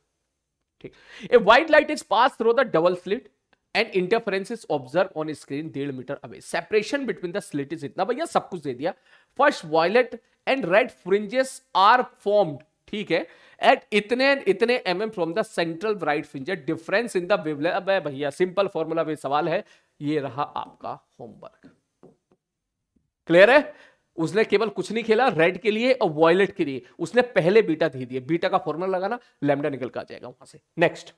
ठीक a white light is pass through the double slit and interference is observe on screen डेढ़ metre away separation between the slit is इतना भैया सब कुछ दे दिया first violet and red fringes are formed ठीक है एट इतने इतने m m from the central bright fringe difference in the भैया सिंपल फॉर्मूला में सवाल है ये रहा आपका होमवर्क क्लियर है उसने केवल कुछ नहीं खेला रेड के लिए और वॉयलेट के लिए उसने पहले बीटा दे दिया बीटा का फॉर्मुला लगाना लेमडा निकल कर आ जाएगा वहां से नेक्स्ट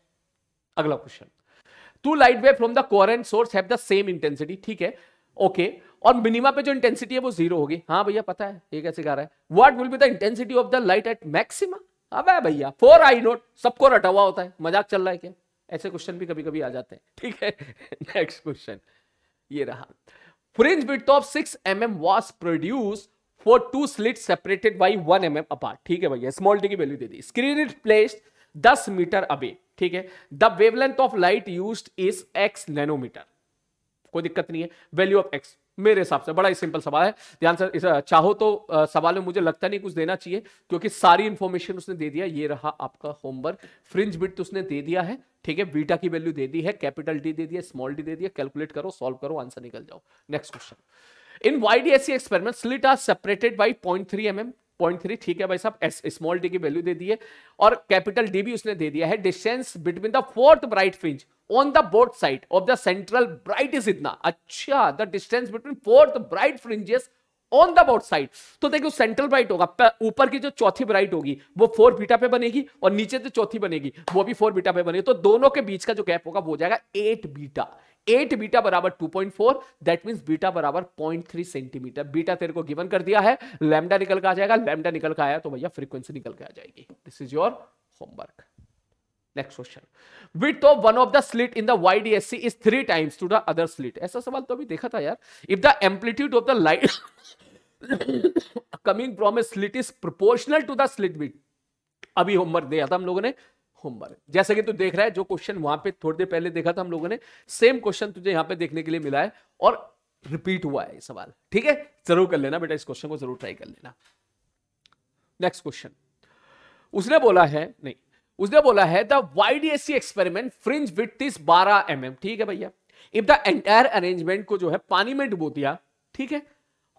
अगला question two light wave from the coherent source have the same intensity ठीक है ओके okay. और मिनिमा पे जो इंटेंसिटी है वो जीरो होगी हाँ भैया पता है ये कैसे कह रहा है what will be the intensity of the light at maximum अबे भैया फोर आई नोट सबको रटा हुआ होता है मजाक चल रहा है क्या ऐसे क्वेश्चन भी कभी कभी आ जाते हैं ठीक है नेक्स्ट क्वेश्चन ये रहा of six M m mm produce for two slit separated by one M m apart ठीक है भैया स्मॉल टी की वैल्यू दे दी स्क्रीन इज प्लेस्ड दस मीटर अबे ठीक है the wavelength of light use is x nanometre कोई दिक्कत नहीं है वैल्यू ऑफ एक्स मेरे हिसाब से बड़ा ही सिंपल सवाल है ध्यान से चाहो तो सवाल में मुझे लगता नहीं कुछ देना चाहिए क्योंकि सारी इंफॉर्मेशन उसने दे दिया ये रहा आपका होमवर्क फ्रिंज बिट तो उसने दे दिया है ठीक है बीटा की वैल्यू दे दी है कैपिटल डी दे दिया स्मॉल डी दे दिया कैलकुलेट करो सॉल्व करो आंसर निकल जाओ next question in c experiment slit are separated by point three m m point three ठीक है भाई साहब एस स्मॉल डी की वैल्यू दे दी है और कैपिटल डी भी उसने दे दिया है distance between the fourth bright fringe on the both side of the central bright is इतना अच्छा the distance between fourth bright fringes on the both side तो देखो सेंट्रल ब्राइट होगा ऊपर की जो चौथी ब्राइट होगी वो फोर बीटा पे बनेगी और नीचे जो चौथी बनेगी वो भी फोर बीटा पे बनेगी तो दोनों के बीच का जो गैप होगा वो हो जाएगा एट बीटा एट बीटा बराबर two point four that mean beta बराबर पॉइंट थ्री सेंटीमीटर बीटा तेरे को गिवन कर दिया है लेमडा निकल का आ जाएगा लेमडा निकल का आया तो भैया फ्रीक्वेंसी निकल के आ जाएगी this is your homework next question of the slit in the Y D S E is three times to the other slit ऐसा सवाल तो अभी देखा था यार if the amplitude of the light coming from a slit is proportional to the slit width अभी homework दिया था हम लोगों ने होमवर्क जैसा कि तू देख रहा है जो क्वेश्चन वहां पे थोड़ी देर पहले देखा था हम लोगों ने सेम क्वेश्चन तुझे यहां पे देखने के लिए मिला है और रिपीट हुआ है ये सवाल ठीक है जरूर कर लेना बेटा इस क्वेश्चन को जरूर ट्राई कर लेना नेक्स्ट क्वेश्चन उसने बोला है नहीं उसने बोला है the YDSE experiment fringe width is बारह एम ठीक है भैया इफ द एंटायर अरेंजमेंट को जो है पानी में डुबो दिया ठीक है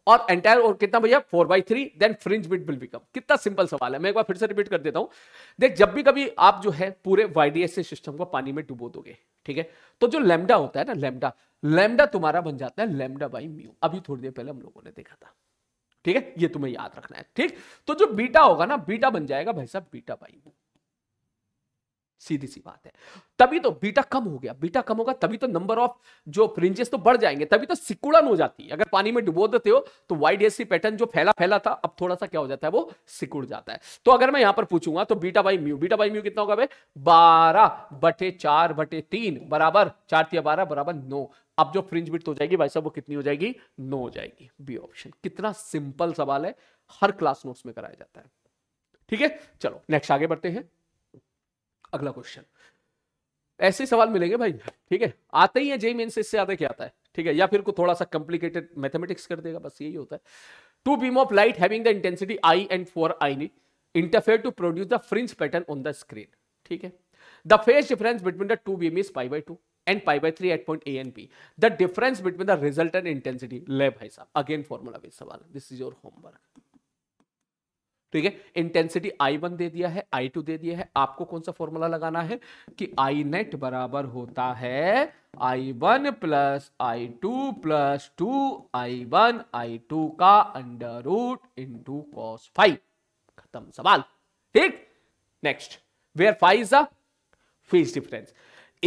और एंटायर और कितना भैया four by three then fringe width will become कितना सिंपल सवाल है मैं एक बार फिर से रिपीट कर देता हूं देख जब भी कभी आप जो है पूरे वाईडीएस सिस्टम को पानी में डुबो दोगे ठीक है तो जो लेमडा होता है ना लेमडा लेमडा तुम्हारा बन जाता है लेमडा बाई म्यू अभी थोड़ी देर पहले हम लोगों ने देखा था ठीक है ये तुम्हें याद रखना है ठीक तो जो बीटा होगा ना बीटा बन जाएगा भाई साहब बीटा बाई म्यू सीधी सी बात है तभी तो बीटा कम हो गया बीटा कम होगा तभी तो नंबर ऑफ जो फ्रिंजेस तो बढ़ जाएंगे तभी तो सिकुड़न हो जाती है अगर पानी में डुबो देते हो तो वाइड एसी पैटर्न जो फैला फैला था अब थोड़ा सा क्या हो जाता है वो सिकुड़ जाता है तो अगर मैं यहां पर पूछूंगा तो beta by mu beta by mu कितना होगा भाई बारह बटे चार बटे तीन बराबर चार या बारह बराबर नौ अब जो फ्रिंज बिट हो जाएगी भाई साहब वो कितनी हो जाएगी नो हो जाएगी बी ऑप्शन कितना सिंपल सवाल है हर क्लास नोट्स में कराया जाता है ठीक है चलो नेक्स्ट आगे बढ़ते हैं अगला क्वेश्चन ऐसे सवाल मिलेंगे भाई ठीक है आते ही है जेई मेन से इससे ज्यादा क्या आता है ठीक है या फिर को थोड़ा सा कॉम्प्लिकेटेड मैथमेटिक्स कर देगा बस यही होता है two beam of light having the intensity I and four I नी interfere to produce the fringe pattern on the screen ठीक है the phase difference between the two beam is pi by two and pi by three at point A and P the difference between the result and intensity ले भाई साहब again formula based सवाल this is your homework ठीक है intensity I one दे दिया है आई to दे दिया है आपको कौन सा फॉर्मूला लगाना है कि आई नेट बराबर होता है I one plus I two plus two I one I two का under root into cos phi खत्म सवाल ठीक next where phi is a phase difference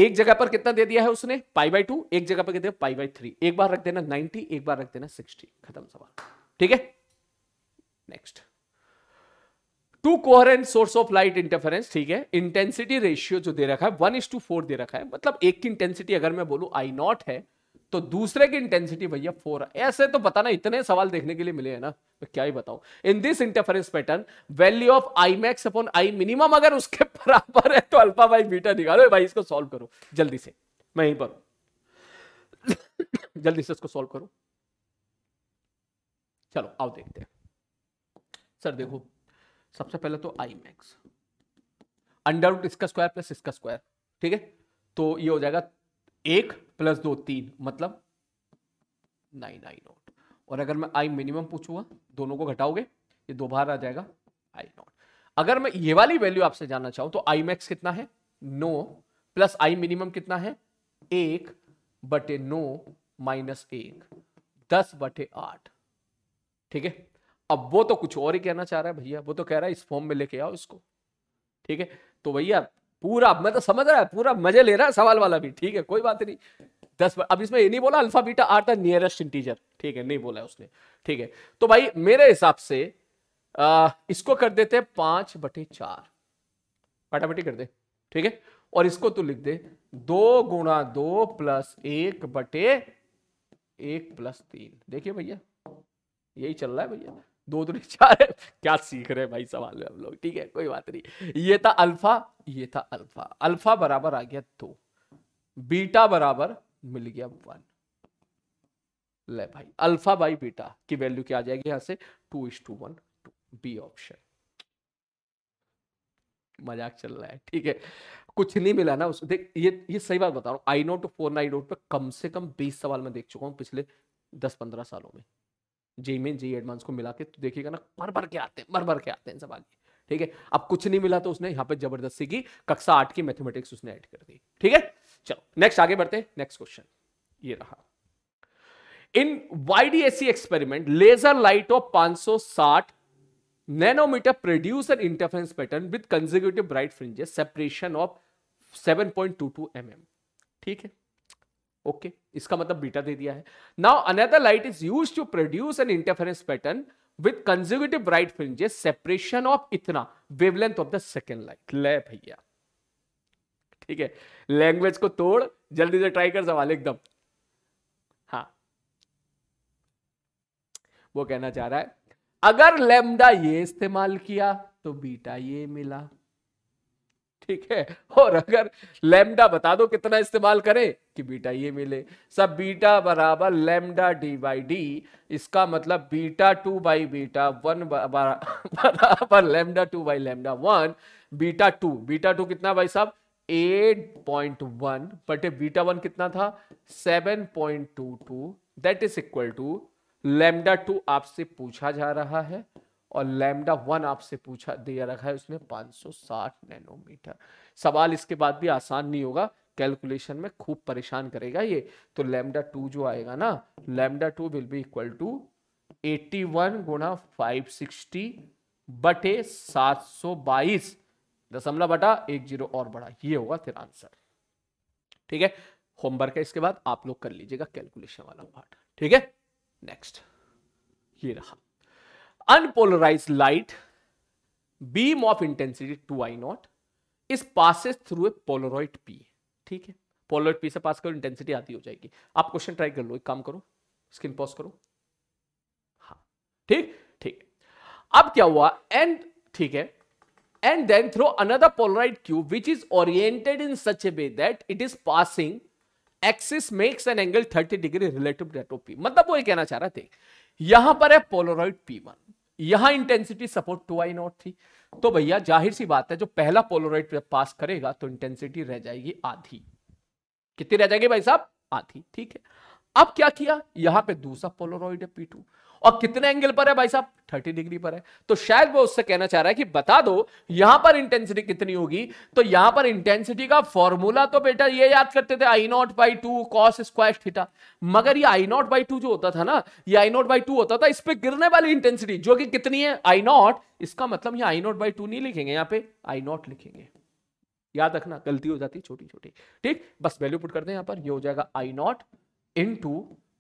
एक जगह पर कितना दे दिया है उसने पाई बाई टू एक जगह पर कितना पाई बाई थ्री एक बार रख देना नाइनटी एक बार रख देना सिक्सटी खत्म सवाल ठीक है next two coherent source of light interference ठीक है इंटेंसिटी रेशियो जो दे रखा है वन इज टू फोर दे रखा है मतलब एक की इंटेंसिटी अगर मैं बोलू आई नॉट है तो दूसरे की इंटेंसिटी भैया फोर ऐसे तो पता ना इतने सवाल देखने के लिए मिले हैं ना तो क्या ही बताऊं in this interference pattern value of I max upon I minimum अगर उसके बराबर है तो अल्फा बाई बीटा निकालो भाई इसको सॉल्व करो जल्दी से मैं यहीं पर जल्दी से इसको सॉल्व करो चलो आओ देखते हैं सर देखो सबसे पहले तो आई मैक्स अंडर रूट इसका स्क्वायर प्लस इसका स्क्वायर ठीक है तो ये हो जाएगा एक प्लस दो तीन मतलब नाइन आई नॉट और अगर मैं आई मिनिमम पूछूंगा दोनों को घटाओगे ये दो बार आ जाएगा आई नॉट अगर मैं ये वाली वैल्यू आपसे जानना चाहूं तो आई मैक्स कितना है नो प्लस आई मिनिमम कितना है एक बटे नो माइनस एक दस बटे आठ ठीक है अब वो तो कुछ और ही कहना चाह रहा है भैया वो तो कह रहा है इस फॉर्म में लेके आओ इसको ठीक है तो भैया पूरा मैं तो समझ रहा है पूरा मजे ले रहा है सवाल वाला भी ठीक है कोई बात नहीं दस अब इसमें ये नहीं बोला alpha beta are the nearest integer ठीक है नहीं बोला उसने ठीक है तो भाई मेरे हिसाब से आ, इसको कर देते हैं पांच बटे चार फटाफटी कर दे ठीक है और इसको तू लिख दे दो गुणा दो प्लस एक बटे एक प्लस तीन देखिए भैया यही चल रहा है भैया दो दूनी तो चार है क्या सीख रहे हैं भाई सवाल में हम लोग ठीक है कोई बात नहीं ये था अल्फा ये था अल्फा अल्फा बराबर आ गया दो बीटा बराबर मिल गया वन ले भाई अल्फा बाई बीटा की वैल्यू क्या आ जाएगी यहां से two is to one two B option मजाक चल रहा है ठीक है कुछ नहीं मिला ना उसको देख ये ये सही बात बता रहा हूँ I naught four nine naught पे कम से कम बीस सवाल में देख चुका हूँ पिछले दस पंद्रह सालों में जे में जे एडवांस को मिला के तो देखिएगा ना भर भर के आते हैं भर भर के आते हैं सब आगे ठीक है अब कुछ नहीं मिला तो उसने यहाँ पे जबरदस्ती की कक्षा आठ की मैथमेटिक्स उसने ऐड कर दी ठीक है चलो नेक्स्ट आगे बढ़ते हैं नेक्स्ट क्वेश्चन ये रहा in YDSE experiment laser light of 560 nanometre produce an interference pattern with consecutive bright fringes separation of 7.22 point mm ठीक है ओके okay, इसका मतलब बीटा दे दिया है now another light is use to produce an interference pattern with conservative right fringes separation of इतना wavelength of the second light ले भैया ठीक है लैंग्वेज को तोड़ जल्दी से ट्राई कर सवाल एकदम हाँ वो कहना चाह रहा है अगर लेमडा ये इस्तेमाल किया तो बीटा ये मिला ठीक है और अगर लेमडा बता दो कितना इस्तेमाल करें कि बीटा ये मिले सब बीटा बराबर लेमडा डी बाई डी इसका मतलब beta two by beta one बराबर lambda two by lambda one beta two beta two कितना भाई साहब 8.1 बटे बीटा वन कितना था 7.22 point two two that is equal to lambda two आपसे पूछा जा रहा है और लैमडा वन आपसे पूछा दिया रखा है उसमें 560 नैनोमीटर सवाल इसके बाद भी आसान नहीं होगा कैलकुलेशन में खूब परेशान करेगा ये तो लैमडा टू जो आएगा ना lambda two will be equal to 81 one गुणा फाइव सिक्सटी बटे सात सौ बाईस दशमलव बटा एक जीरो और बड़ा ये होगा फिर आंसर ठीक है होमवर्क है इसके बाद आप लोग कर लीजिएगा कैलकुलेशन वाला पार्ट ठीक है नेक्स्ट ये रहा unpolarize light beam of intensity two I naught is passes through a polaroid P ठीक है पोलरॉइड पी से पास करो इंटेंसिटी आती हो जाएगी आप क्वेश्चन ट्राई कर लो एक काम करो स्क्रीन पॉज करो हाँ ठीक ठीक अब क्या हुआ एंड ठीक है and then through another polaroid Q which is oriented in such a way that it is passing axis makes an angle thirty degree relative डेटोपी मतलब वो ये कहना चाह रहा था यहां पर है पोलोरॉइड पी वन यहां intensity support to I naught थी तो भैया जाहिर सी बात है जो पहला पोलोरॉइड पास करेगा तो इंटेंसिटी रह जाएगी आधी कितनी रह जाएगी भाई साहब आधी ठीक है अब क्या किया यहां पे दूसरा पोलोरॉइड है पी टू और कितने एंगल पर है भाई साहब थर्टी डिग्री पर है तो शायद वो उससे कहना चाह रहा है कि बता दो यहां पर इंटेंसिटी कितनी होगी तो यहां पर इंटेंसिटी का फॉर्मूला तो बेटा ये याद करते थे I naught by two cos square theta मगर ये आई नॉट बाई टू जो होता था ना ये आई नॉट बाई टू होता था इस पर गिरने वाली इंटेंसिटी जो कि कितनी है आई नॉट इसका मतलब ये आई नॉट बाई टू नहीं लिखेंगे यहाँ पे आई नॉट लिखेंगे याद रखना गलती हो जाती है छोटी छोटी ठीक बस वैल्यू पुट करते हैं यहां पर ये हो जाएगा I naught into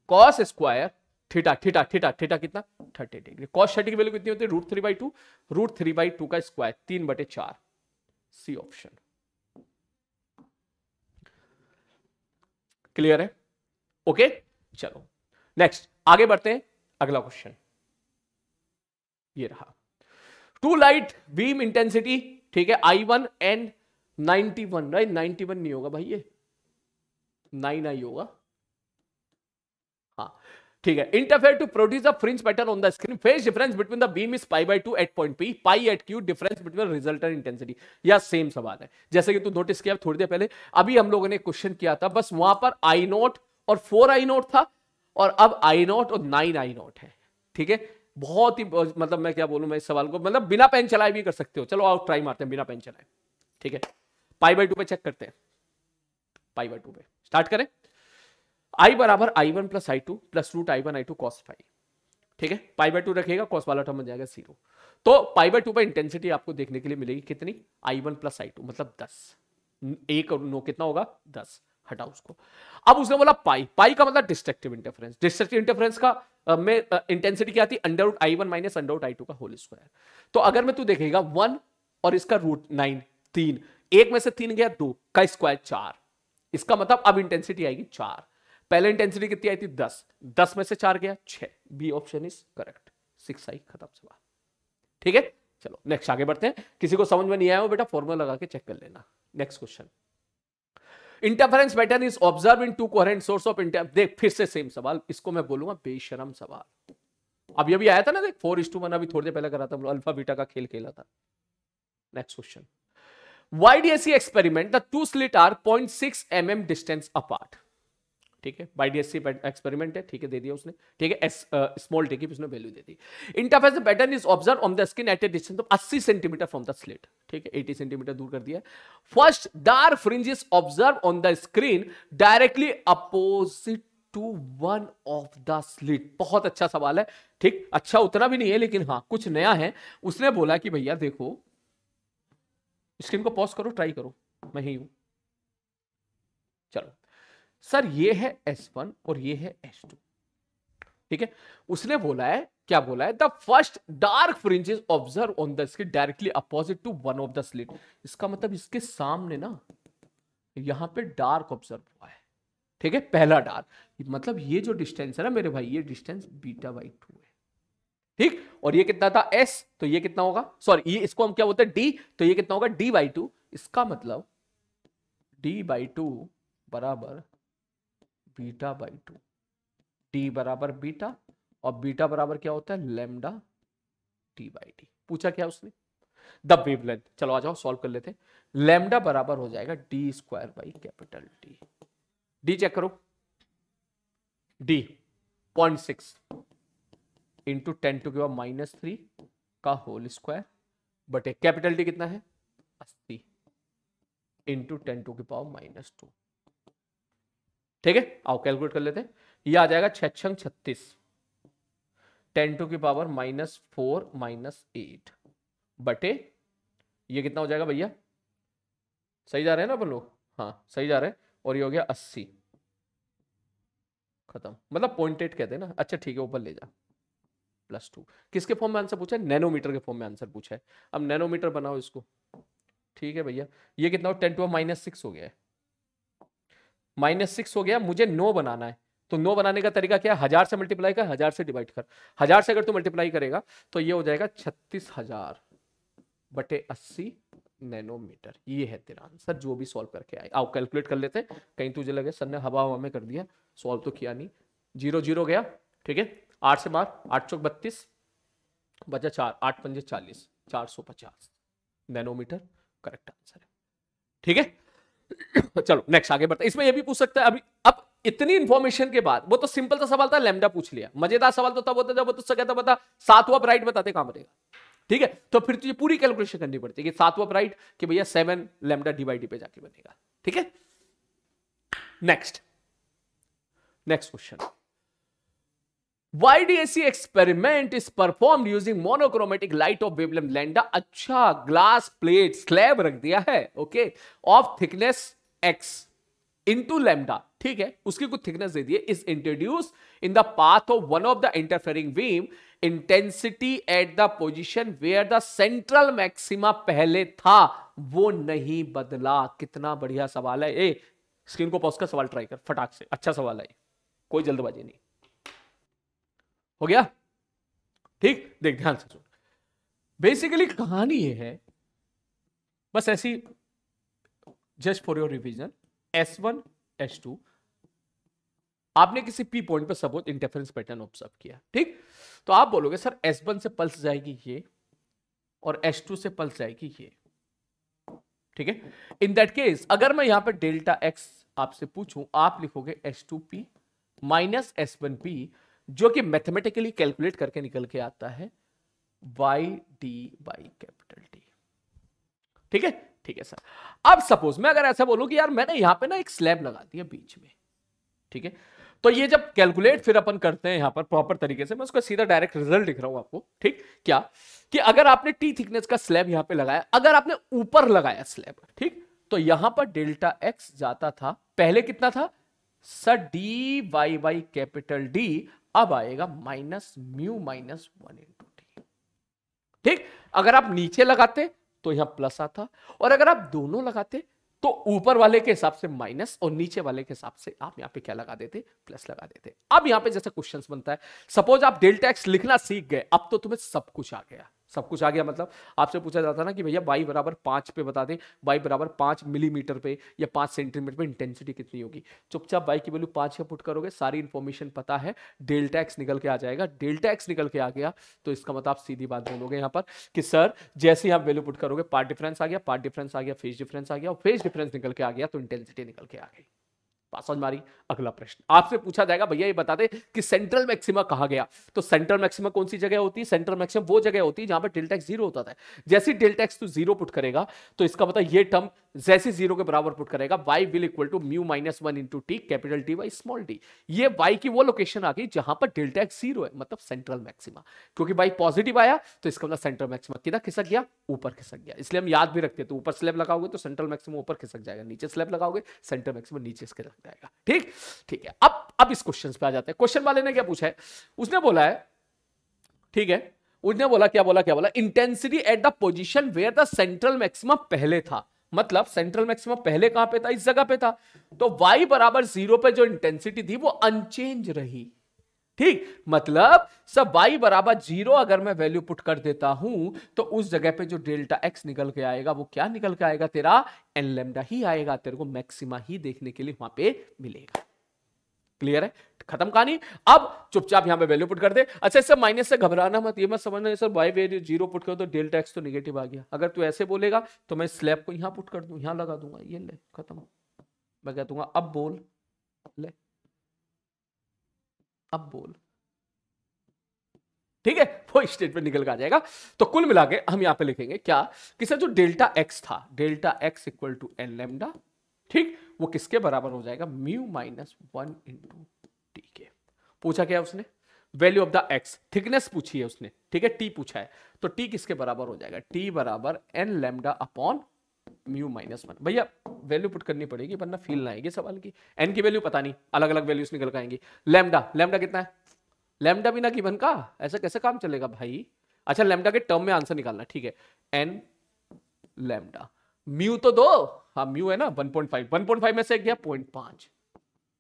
cos square theta theta theta theta कितना थर्टी डिग्री कॉस थर्टी की वैल्यू कितनी होती है root three by two root three by two का स्क्वायर तीन बटे चार सी ऑप्शन क्लियर है ओके चलो नेक्स्ट आगे बढ़ते हैं अगला क्वेश्चन ये रहा टू लाइट बीम इंटेंसिटी ठीक है I one and ninety one right ninety one नहीं होगा भाई ये नाइन आई होगा हाँ ठीक है interfere to produce a fringe pattern on the screen phase difference between the beam is pi by two at point P pi at Q difference between resultant intensity या same सवाल है जैसे कि तू नोटिस किया थोड़ी देर पहले अभी हम लोगों ने क्वेश्चन किया था बस वहां पर आई नोट और फोर आई नोट था और अब आई नोट और नाइन आई नोट है ठीक है बहुत ही मतलब मैं क्या बोलूं मैं इस सवाल को मतलब बिना पेन चलाए भी कर सकते हो चलो आओ ट्राई मारते हैं बिना पेन चलाए ठीक है पाई बाई टू पे चेक करते हैं पाई बाई टू पे स्टार्ट करें आई बराबर I one plus I two plus root I one I two cos five ठीक है पाई बाय टू रखेगा कॉस वाला टर्म बन जाएगा जीरो तो पाई बाय टू पर इंटेंसिटी आपको देखने के लिए मिलेगी कितनी I one plus I two मतलब दस एक और नो कितना होगा दस हटा उसको अब उसने बोला पाई पाई का मतलब डिस्ट्रक्टिव इंटरफेरेंस डिस्ट्रक्टिव इंटरफेरेंस का में इंटेंसिटी क्या आती under under root I one minus under root I two का होल स्क्वायर तो अगर मैं तू देखेगा वन और इसका रूट नाइन तीन एक में से तीन गया दो का स्क्वायर चार इसका मतलब अब इंटेंसिटी आएगी चार पहले इंटेंसिटी कितनी आई थी दस दस में से चार गया छ B option is correct six I खत्म सवाल ठीक है चलो नेक्स्ट आगे बढ़ते हैं किसी को समझ में नहीं आया हो बेटा फॉर्मूला लगा के चेक कर लेना next question interference pattern is observe in two coherent source of inter देख फिर से सेम सवाल इसको मैं बोलूंगा बेशरम सवाल अभी अभी आया था ना देख फोर इज टू वन अभी थोड़ी देर पहले करा था अल्फा बीटा का खेल खेला था next question Y D S C experiment the two slit are point six M M distance apart ठीक है by D S C experiment है ठीक है दे दिया उसने ठीक है एस स्मॉल टी की उसने वैल्यू दे दी interface pattern is observe on the skin at a distance of अस्सी सेंटीमीटर फ्रॉम द स्लेट ठीक है एटी सेंटीमीटर दूर कर दिया first dark fringe is observe on the screen directly opposite to one of the slit बहुत अच्छा सवाल है ठीक अच्छा उतना भी नहीं है लेकिन हाँ कुछ नया है उसने बोला कि भैया देखो स्क्रीन को पॉज करो ट्राई करो मैं ही हूं चलो सर ये है एस वन और ये है एस टू ठीक है उसने बोला है क्या बोला है the first dark fringe is observe on the screen directly opposite to one of the slit इसका मतलब इसके सामने ना यहां पे डार्क ऑब्जर्व हुआ है ठीक है पहला डार्क मतलब ये जो डिस्टेंस है ना मेरे भाई ये डिस्टेंस बीटा बाई टू है ठीक और ये कितना था एस तो ये कितना होगा सॉरी ये इसको हम क्या बोलते हैं डी तो ये कितना होगा डी बाई टू इसका मतलब डी बाई टू बराबर बीटा बाई टू टी बराबर बीटा और बीटा बराबर क्या होता है लेमडा टी बाई टी पूछा क्या उसने द वेवलेंथ चलो आ जाओ सॉल्व कर लेते लेमडा बराबर हो जाएगा D square by capital T D check करो D point six into ten to के माइनस थ्री का होल स्क्वायर बटे कैपिटल डी कितना है अस्सी इंटू टेन टू के पावर माइनस टू ठीक है आओ कैलकुलेट कर लेते हैं ये आ जाएगा छत्तीस टेन टू की power minus four minus eight बटे ये कितना हो जाएगा भैया सही जा रहे हैं ना अपन लोग हाँ सही जा रहे हैं और ये हो गया अस्सी खत्म मतलब पॉइंट एट कहते हैं ना अच्छा ठीक है ऊपर ले जा प्लस टू किसके फॉर्म में आंसर पूछा है नैनोमीटर के फॉर्म में आंसर पूछा है अब नैनोमीटर बनाओ इसको ठीक है भैया ये कितना हो टेन टू माइनस सिक्स हो गया है माइनस सिक्स हो गया मुझे नो बनाना है तो नो बनाने का तरीका क्या है हजार से मल्टीप्लाई कर हजार से डिवाइड कर हजार से अगर तू मल्टीप्लाई करेगा तो ये हो जाएगा छत्तीस हजार बटे अस्सी नैनोमीटर ये है तेरा आंसर जो भी सॉल्व करके आए आओ कैलकुलेट कर लेते हैं कहीं तुझे लगे सर ने हवा हवा में कर दिया सॉल्व तो किया नहीं जीरो जीरो गया ठीक है आठ से बार आठ सौ बत्तीस बचा चार आठ पंजे चालीस चार सौ पचास नैनोमीटर करेक्ट आंसर है ठीक है चलो नेक्स्ट आगे बढ़ते इसमें यह भी पूछ सकता है अभी अब इतनी इन्फॉर्मेशन के बाद वो तो सिंपल सा सवाल था लेमडा पूछ लिया मजेदार सवाल तो तब होता जब वो तो, तो सकता तो बता सातवा राइट बताते काम बनेगा ठीक है तो फिर तुझे तो पूरी कैलकुलेशन करनी पड़ती है कि सातवा ब्राइट कि भैया सेवन लेमडा डीवाईडी पे जाके बनेगा ठीक है next next question YDAC e experiment is performed using monochromatic light of wavelength lambda अच्छा ग्लास प्लेट स्लैब रख दिया है okay of thickness x into lambda ठीक है उसकी कुछ थिकनेस दे दी है is introduce in the path of one of the interfering beam intensity at the position where the central maxima पहले था वो नहीं बदला कितना बढ़िया सवाल है ए स्क्रीन को पॉज कर सवाल ट्राई कर फटाक से अच्छा सवाल है कोई जल्दबाजी नहीं हो गया ठीक देख ध्यान से सुन बेसिकली कहानी ये है बस ऐसी just for your revision S one S two आपने किसी पी पॉइंट पर सपोज इंटरफेरेंस पैटर्न ऑब्जर्व किया ठीक तो आप बोलोगे सर एस वन से पल्स जाएगी ये और एस टू से पल्स जाएगी ये ठीक है इन दैट केस अगर मैं यहां पर डेल्टा एक्स आपसे पूछूं आप लिखोगे S two P minus S one P जो कि मैथमेटिकली कैलकुलेट करके निकल के आता है Y D by capital D ठीक है ठीक है सर अब सपोज मैं अगर ऐसा बोलूं कि यार मैंने यहां पे ना एक स्लैब लगा दिया बीच में ठीक है तो ये जब कैलकुलेट फिर अपन करते हैं यहां पर प्रॉपर तरीके से मैं उसका सीधा डायरेक्ट रिजल्ट दिख रहा हूं आपको ठीक क्या कि अगर आपने टी थिकनेस का स्लैब यहां पे लगाया अगर आपने ऊपर लगाया स्लैब ठीक तो यहां पर डेल्टा एक्स जाता था पहले कितना था sir D Y Y capital D अब आएगा minus mu minus one into T ठीक अगर आप नीचे लगाते तो यहां प्लस आता और अगर आप दोनों लगाते तो ऊपर वाले के हिसाब से माइनस और नीचे वाले के हिसाब से आप यहां पे क्या लगा देते प्लस लगा देते अब यहां पे जैसे क्वेश्चंस बनता है सपोज आप डेल्टा एक्स लिखना सीख गए अब तो तुम्हें सब कुछ आ गया सब कुछ आ गया मतलब आपसे पूछा जाता ना कि भैया बाई बराबर पाँच पे बता दें बाई बराबर पाँच मिलीमीटर पे या पाँच सेंटीमीटर पे इंटेंसिटी कितनी होगी चुपचाप बाई की वैल्यू पाँच का पुट करोगे सारी इन्फॉर्मेशन पता है डेल्टा एक्स निकल के आ जाएगा डेल्टा एक्स निकल के आ गया तो इसका मतलब आप सीधी बात बोलोगे यहाँ पर कि सर जैसे ही आप वैल्यू पुट करोगे पार्ट डिफरेंस आ गया पार्ट डिफरेंस आ गया फेज डिफरेंस आ गया और फेज डिफरेंस निकल के आ गया तो इंटेंसिटी निकल के आ गई समझ मारी अगला प्रश्न आपसे पूछा जाएगा भैया ये बता दे कि सेंट्रल मैक्सिमा कहा गया तो सेंट्रल मैक्सिमा कौन सी जगह होती है सेंट्रल मैक्सिमम वो जगह होती है जहां पर डेल्टा एक्स जीरो होता था जैसे डेल्टा एक्स तो जीरो पुट करेगा तो इसका मतलब ये टर्म जैसे जीरो के बराबर पुट करेगा Y will equal to mu minus one into T capital T Y small D ये वाई की वो लोकेशन आ गई जहां पर डेल्टा एक्स जीरो है मतलब सेंट्रल मैक्सिमा क्योंकि वाई पॉजिटिव आया तो इसका मतलब सेंट्रल मैक्सिमा किधर खिसक गया ऊपर खिसक गया इसलिए हम याद भी रखते हैं तो ऊपर स्लैब लगाओगे तो सेंट्रल मैक्सिमम ऊपर खिसक जाएगा नीचे स्लैब लगाओगे सेंट्रल मैक्सिमम नीचे इसके खिसक जाएगा ठीक ठीक है अब अब इस क्वेश्चन पे आ जाते हैं क्वेश्चन वाले ने क्या पूछा है उसने बोला है ठीक है उसने बोला क्या बोला क्या बोला intensity at the position where the central maximum पहले था मतलब सेंट्रल मैक्सिमम पहले कहां पे था इस जगह पे था तो y बराबर जीरो पे जो इंटेंसिटी थी वो अनचेंज रही ठीक मतलब सब y बराबर जीरो अगर मैं वैल्यू पुट कर देता हूं तो उस जगह पे जो डेल्टा x निकल के आएगा वो क्या निकल के आएगा तेरा एनलेमडा ही आएगा तेरे को मैक्सिमा ही देखने के लिए वहां पे मिलेगा क्लियर है खत्म कहानी अब चुपचाप यहां पे वैल्यू पुट कर दे अच्छा इससे माइनस से घबराना मत ये मत समझना सर वाई वे जीरो पुट कर दो डेल्टा एक्स तो निगेटिव तो आ गया अगर तू ऐसे बोलेगा तो मैं स्लैब को यहां पुट कर दू यहां लगा दूंगा ये ले खत्म मैं कह दूंगा अब बोल ले अब बोल ठीक है वो स्टेटमेंट निकल का आ जाएगा तो कुल मिला के हम यहां पे लिखेंगे क्या कि सर जो डेल्टा एक्स था delta X equal to N lambda ठीक वो किसके बराबर हो जाएगा म्यू माइनस वन इंटू ठीक है पूछा क्या उसने value of the X thickness पूछी है उसने ठीक है टी पूछा है तो टी किसके बराबर हो जाएगा टी बराबर N lambda upon mu minus one भैया वैल्यू पुट करनी पड़ेगी वरना फील ना आएगी सवाल की एन की वैल्यू पता नहीं अलग अलग वैल्यूज निकल के आएंगी लेमडा लेमडा कितना है लेमडा बिना गिवन का ऐसा कैसे काम चलेगा भाई अच्छा लेमडा के टर्म में आंसर निकालना ठीक है एन लेमडा म्यू तो दो हाँ म्यू है ना one one point five point five में से गया पॉइंट पांच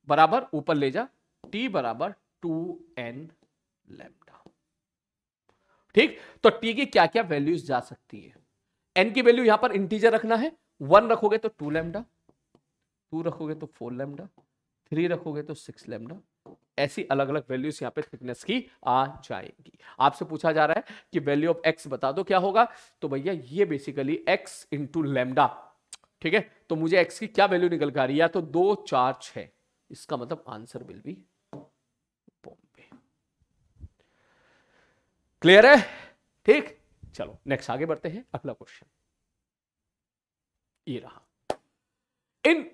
बराबर ऊपर ले जा टी बराबर टू एन लेमडा ठीक तो टी की क्या क्या वैल्यूज जा सकती है एन की वैल्यू यहां पर इंटीजर रखना है वन रखोगे तो टू लेमडा टू रखोगे तो फोर लेमडा थ्री रखोगे तो सिक्स लेमडा ऐसी अलग अलग वैल्यूज यहां पे थिकनेस की आ जाएगी आपसे पूछा जा रहा है कि वैल्यू ऑफ एक्स बता दो क्या होगा तो भैया ये बेसिकली एक्स इंटू लेमडा ठीक है तो मुझे एक्स की क्या वैल्यू निकल कर रही है तो दो चार छ इसका मतलब आंसर विल बी क्लियर है ठीक चलो नेक्स्ट आगे बढ़ते हैं अगला क्वेश्चन ये रहा in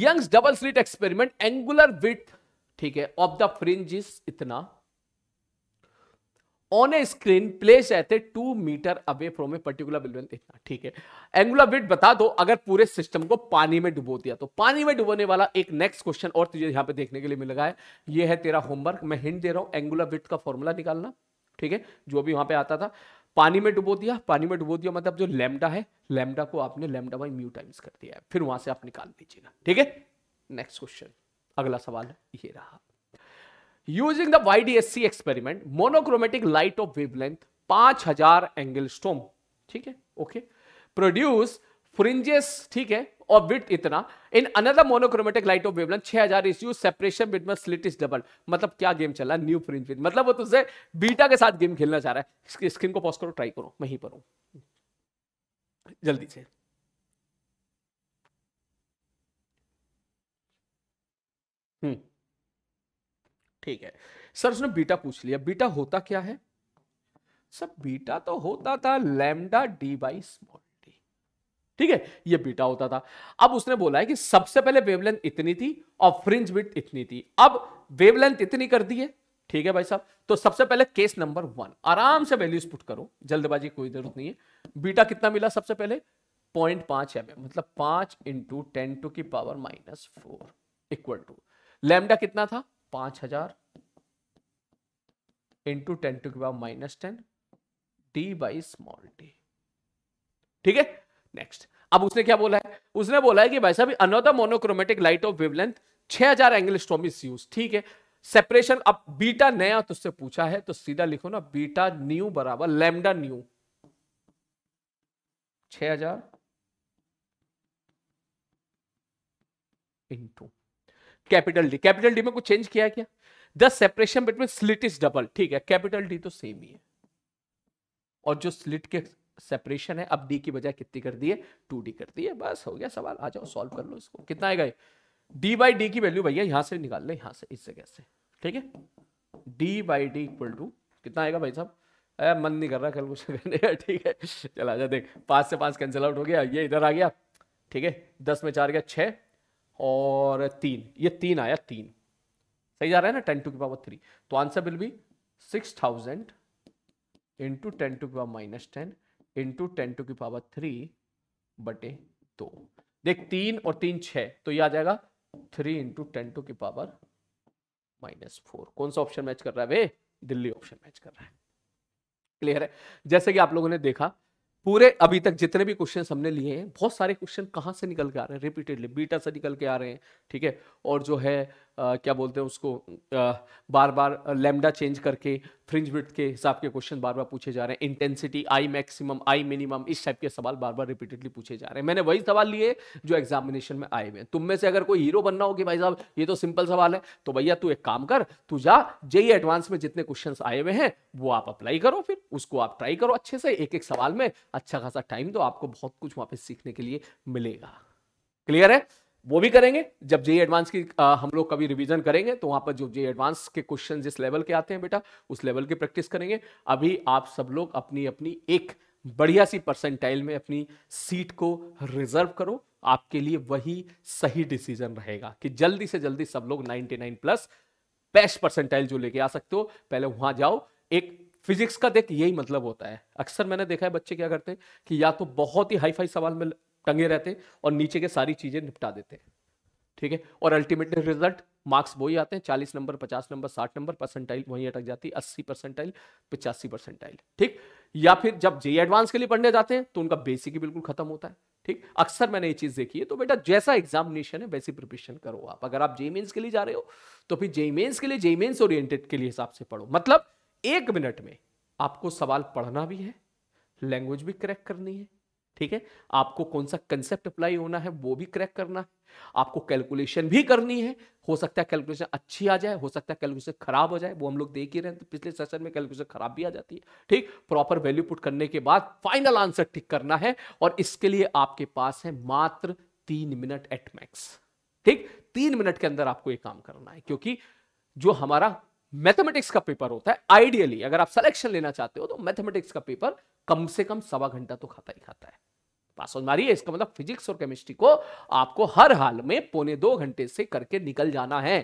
Young's double slit experiment angular with ठीक है ऑफ द फ्रिंजिस इतना on a screen place at a two metre away from a particular building इतना ठीक है एंगुलर विथ बता दो अगर पूरे सिस्टम को पानी में डुबो दिया तो पानी में डुबोने वाला एक नेक्स्ट क्वेश्चन और तुझे यहां पे देखने के लिए मिल गया है ये है तेरा होमवर्क मैं हिंट दे रहा हूं एंगुलर विथ का फॉर्मूला निकालना ठीक है जो भी वहां पे आता था पानी में डुबो दिया पानी में डुबो दिया मतलब जो लेमडा है लेमडा को आपने लेमडा बाई म्यू टाइम्स कर दिया है फिर वहां से आप निकाल दीजिएगा ठीक है नेक्स्ट क्वेश्चन अगला सवाल है ये रहा using the Y D S C experiment monochromatic light of wavelength पांच हजार एंगल स्टोम ठीक है ओके प्रोड्यूस फ्रिंजेस ठीक है और विथ इतना in another monochromatic light of wavelength 6000 हजार issue separation between slit is double मतलब क्या गेम चला न्यू फ्रिंज फ्रिंज मतलब वो तुझसे बीटा के साथ गेम खेलना चाह रहा है स्क्रीन को पॉज करो ट्राई करो मैं ही पर हूं जल्दी से हम्म। ठीक है सर उसने बीटा पूछ लिया बीटा होता क्या है सर बीटा तो होता था लैमडा डी बाई स्मॉल ठीक है ये बीटा होता था अब उसने बोला है कि सबसे पहले वेवलेंथ इतनी थी और फ्रिंज विथ इतनी थी अब वेवलेंथ इतनी कर दी है ठीक है भाई साहब तो सबसे पहले केस नंबर वन आराम से वैल्यूज पुट करो जल्दबाजी कोई जरूरत नहीं है बीटा कितना मिला सबसे पहले पॉइंट पांच एम मतलब पांच इंटू टेन टू की power minus four equal to lambda कितना था पांच हजार इंटू टेन टू की power minus ten D by small T ठीक है नेक्स्ट अब उसने क्या बोला है उसने बोला है कि भाई साहब another monochromatic light of wavelength 6000 angstrom use ठीक है सेपरेशन अब बीटा नया तुझसे पूछा है तो सीधा लिखो ना बीटा न्यू बराबर lambda new 6000 into capital D capital D में कुछ चेंज किया है क्या the separation between slit is double ठीक है कैपिटल डी तो सेम ही है और जो स्लिट के सेपरेशन है अब डी की बजाय कितनी कर दी है टू डी कर दी है बस हो गया सवाल आ जाओ सॉल्व कर लो इसको कितना आएगा ये डी बाई डी की वैल्यू भैया यहाँ से निकाल लें यहाँ से इस जगह से ठीक है D by D equal to कितना आएगा भाई साहब अरे मन नहीं कर रहा कल कुछ करने का ठीक है चला जा देख पाँच से पाँच कैंसिल आउट हो गया ये इधर आ गया ठीक है दस में चार गया छः और तीन ये तीन आया तीन सही जा रहा है ना टेन टू की पावर थ्री तो आंसर विल भी six thousand into ten to की power minus ten into ten to की पावर थ्री बटे दो देख तीन और तीन छ तो ये आ जाएगा थ्री इंटू टेन टू की पावर माइनस फोर कौन सा ऑप्शन मैच कर रहा है वे दिल्ली ऑप्शन मैच कर रहा है क्लियर है जैसे कि आप लोगों ने देखा पूरे अभी तक जितने भी क्वेश्चन हमने लिए हैं बहुत सारे क्वेश्चन कहाँ से निकल के आ रहे हैं रिपीटेडली बीटा से निकल के आ रहे हैं ठीक है और जो है आ, क्या बोलते हैं उसको आ, बार बार लेमडा चेंज करके फ्रिंज ब्रिथ के हिसाब के क्वेश्चन बार बार पूछे जा रहे हैं intensity I maximum I minimum इस टाइप के सवाल बार बार रिपीटेडली पूछे जा रहे हैं मैंने वही सवाल लिए जो एग्जामिनेशन में आए हुए हैं तुम में से अगर कोई हीरो बनना हो कि भाई साहब ये तो सिंपल सवाल है तो भैया तू एक काम कर तू जा जई एडवांस e में जितने क्वेश्चन आए हुए हैं वो आप अप्लाई करो फिर उसको आप ट्राई करो अच्छे से एक एक सवाल में अच्छा खासा टाइम दो तो आपको बहुत कुछ वहां पर सीखने के लिए मिलेगा क्लियर है वो भी करेंगे जब जे एडवांस की आ, हम लोग कभी रिवीजन करेंगे तो वहां पर जो जे एडवांस के क्वेश्चन जिस लेवल के आते हैं बेटा उस लेवल की प्रैक्टिस करेंगे अभी आप सब लोग अपनी अपनी एक बढ़िया सी परसेंटाइल में अपनी सीट को रिजर्व करो आपके लिए वही सही डिसीजन रहेगा कि जल्दी से जल्दी सब लोग 99 प्लस बेस्ट परसेंटाइल जो लेके आ सकते हो पहले वहां जाओ एक फिजिक्स का देख यही मतलब होता है अक्सर मैंने देखा है बच्चे क्या करते हैं कि या तो बहुत ही हाई फाई सवाल में टंगे रहते और नीचे के सारी चीज़ें निपटा देते ठीक है और अल्टीमेटली रिजल्ट मार्क्स वही आते हैं चालीस नंबर पचास नंबर साठ नंबर परसेंटाइल वहीं अटक जाती है अस्सी परसेंटाइल पचासी परसेंटाइल ठीक या फिर जब जे एडवांस के लिए पढ़ने जाते हैं तो उनका बेसिक ही बिल्कुल खत्म होता है ठीक अक्सर मैंने ये चीज देखी है तो बेटा जैसा एग्जामिनेशन है वैसी प्रिपरेशन करो आप अगर आप जे मेन्स के लिए जा रहे हो तो फिर जे मेन्स के लिए जे मेन्स ओरिएंटेड के लिए हिसाब से पढ़ो मतलब एक मिनट में आपको सवाल पढ़ना भी है लैंग्वेज भी क्रैक करनी है ठीक है आपको कौन सा कंसेप्ट अप्लाई होना है वो भी क्रैक करना है आपको कैलकुलेशन भी करनी है हो सकता है कैलकुलेशन अच्छी आ जाए हो सकता है कैलकुलेशन खराब हो जाए वो हम लोग देख ही रहे हैं तो पिछले सेशन में कैलकुलेशन खराब भी आ जाती है ठीक प्रॉपर वैल्यू पुट करने के बाद फाइनल आंसर ठीक करना है और इसके लिए आपके पास है मात्र तीन मिनट एट मैक्स ठीक तीन मिनट के अंदर आपको ये काम करना है क्योंकि जो हमारा मैथमेटिक्स का पेपर होता है आइडियली अगर आप सिलेक्शन लेना चाहते हो तो मैथमेटिक्स का पेपर कम से कम सवा घंटा तो खाता ही खाता है पास समझ मारिए इसका मतलब फिजिक्स और केमिस्ट्री को आपको हर हाल में पौने दो घंटे से करके निकल जाना है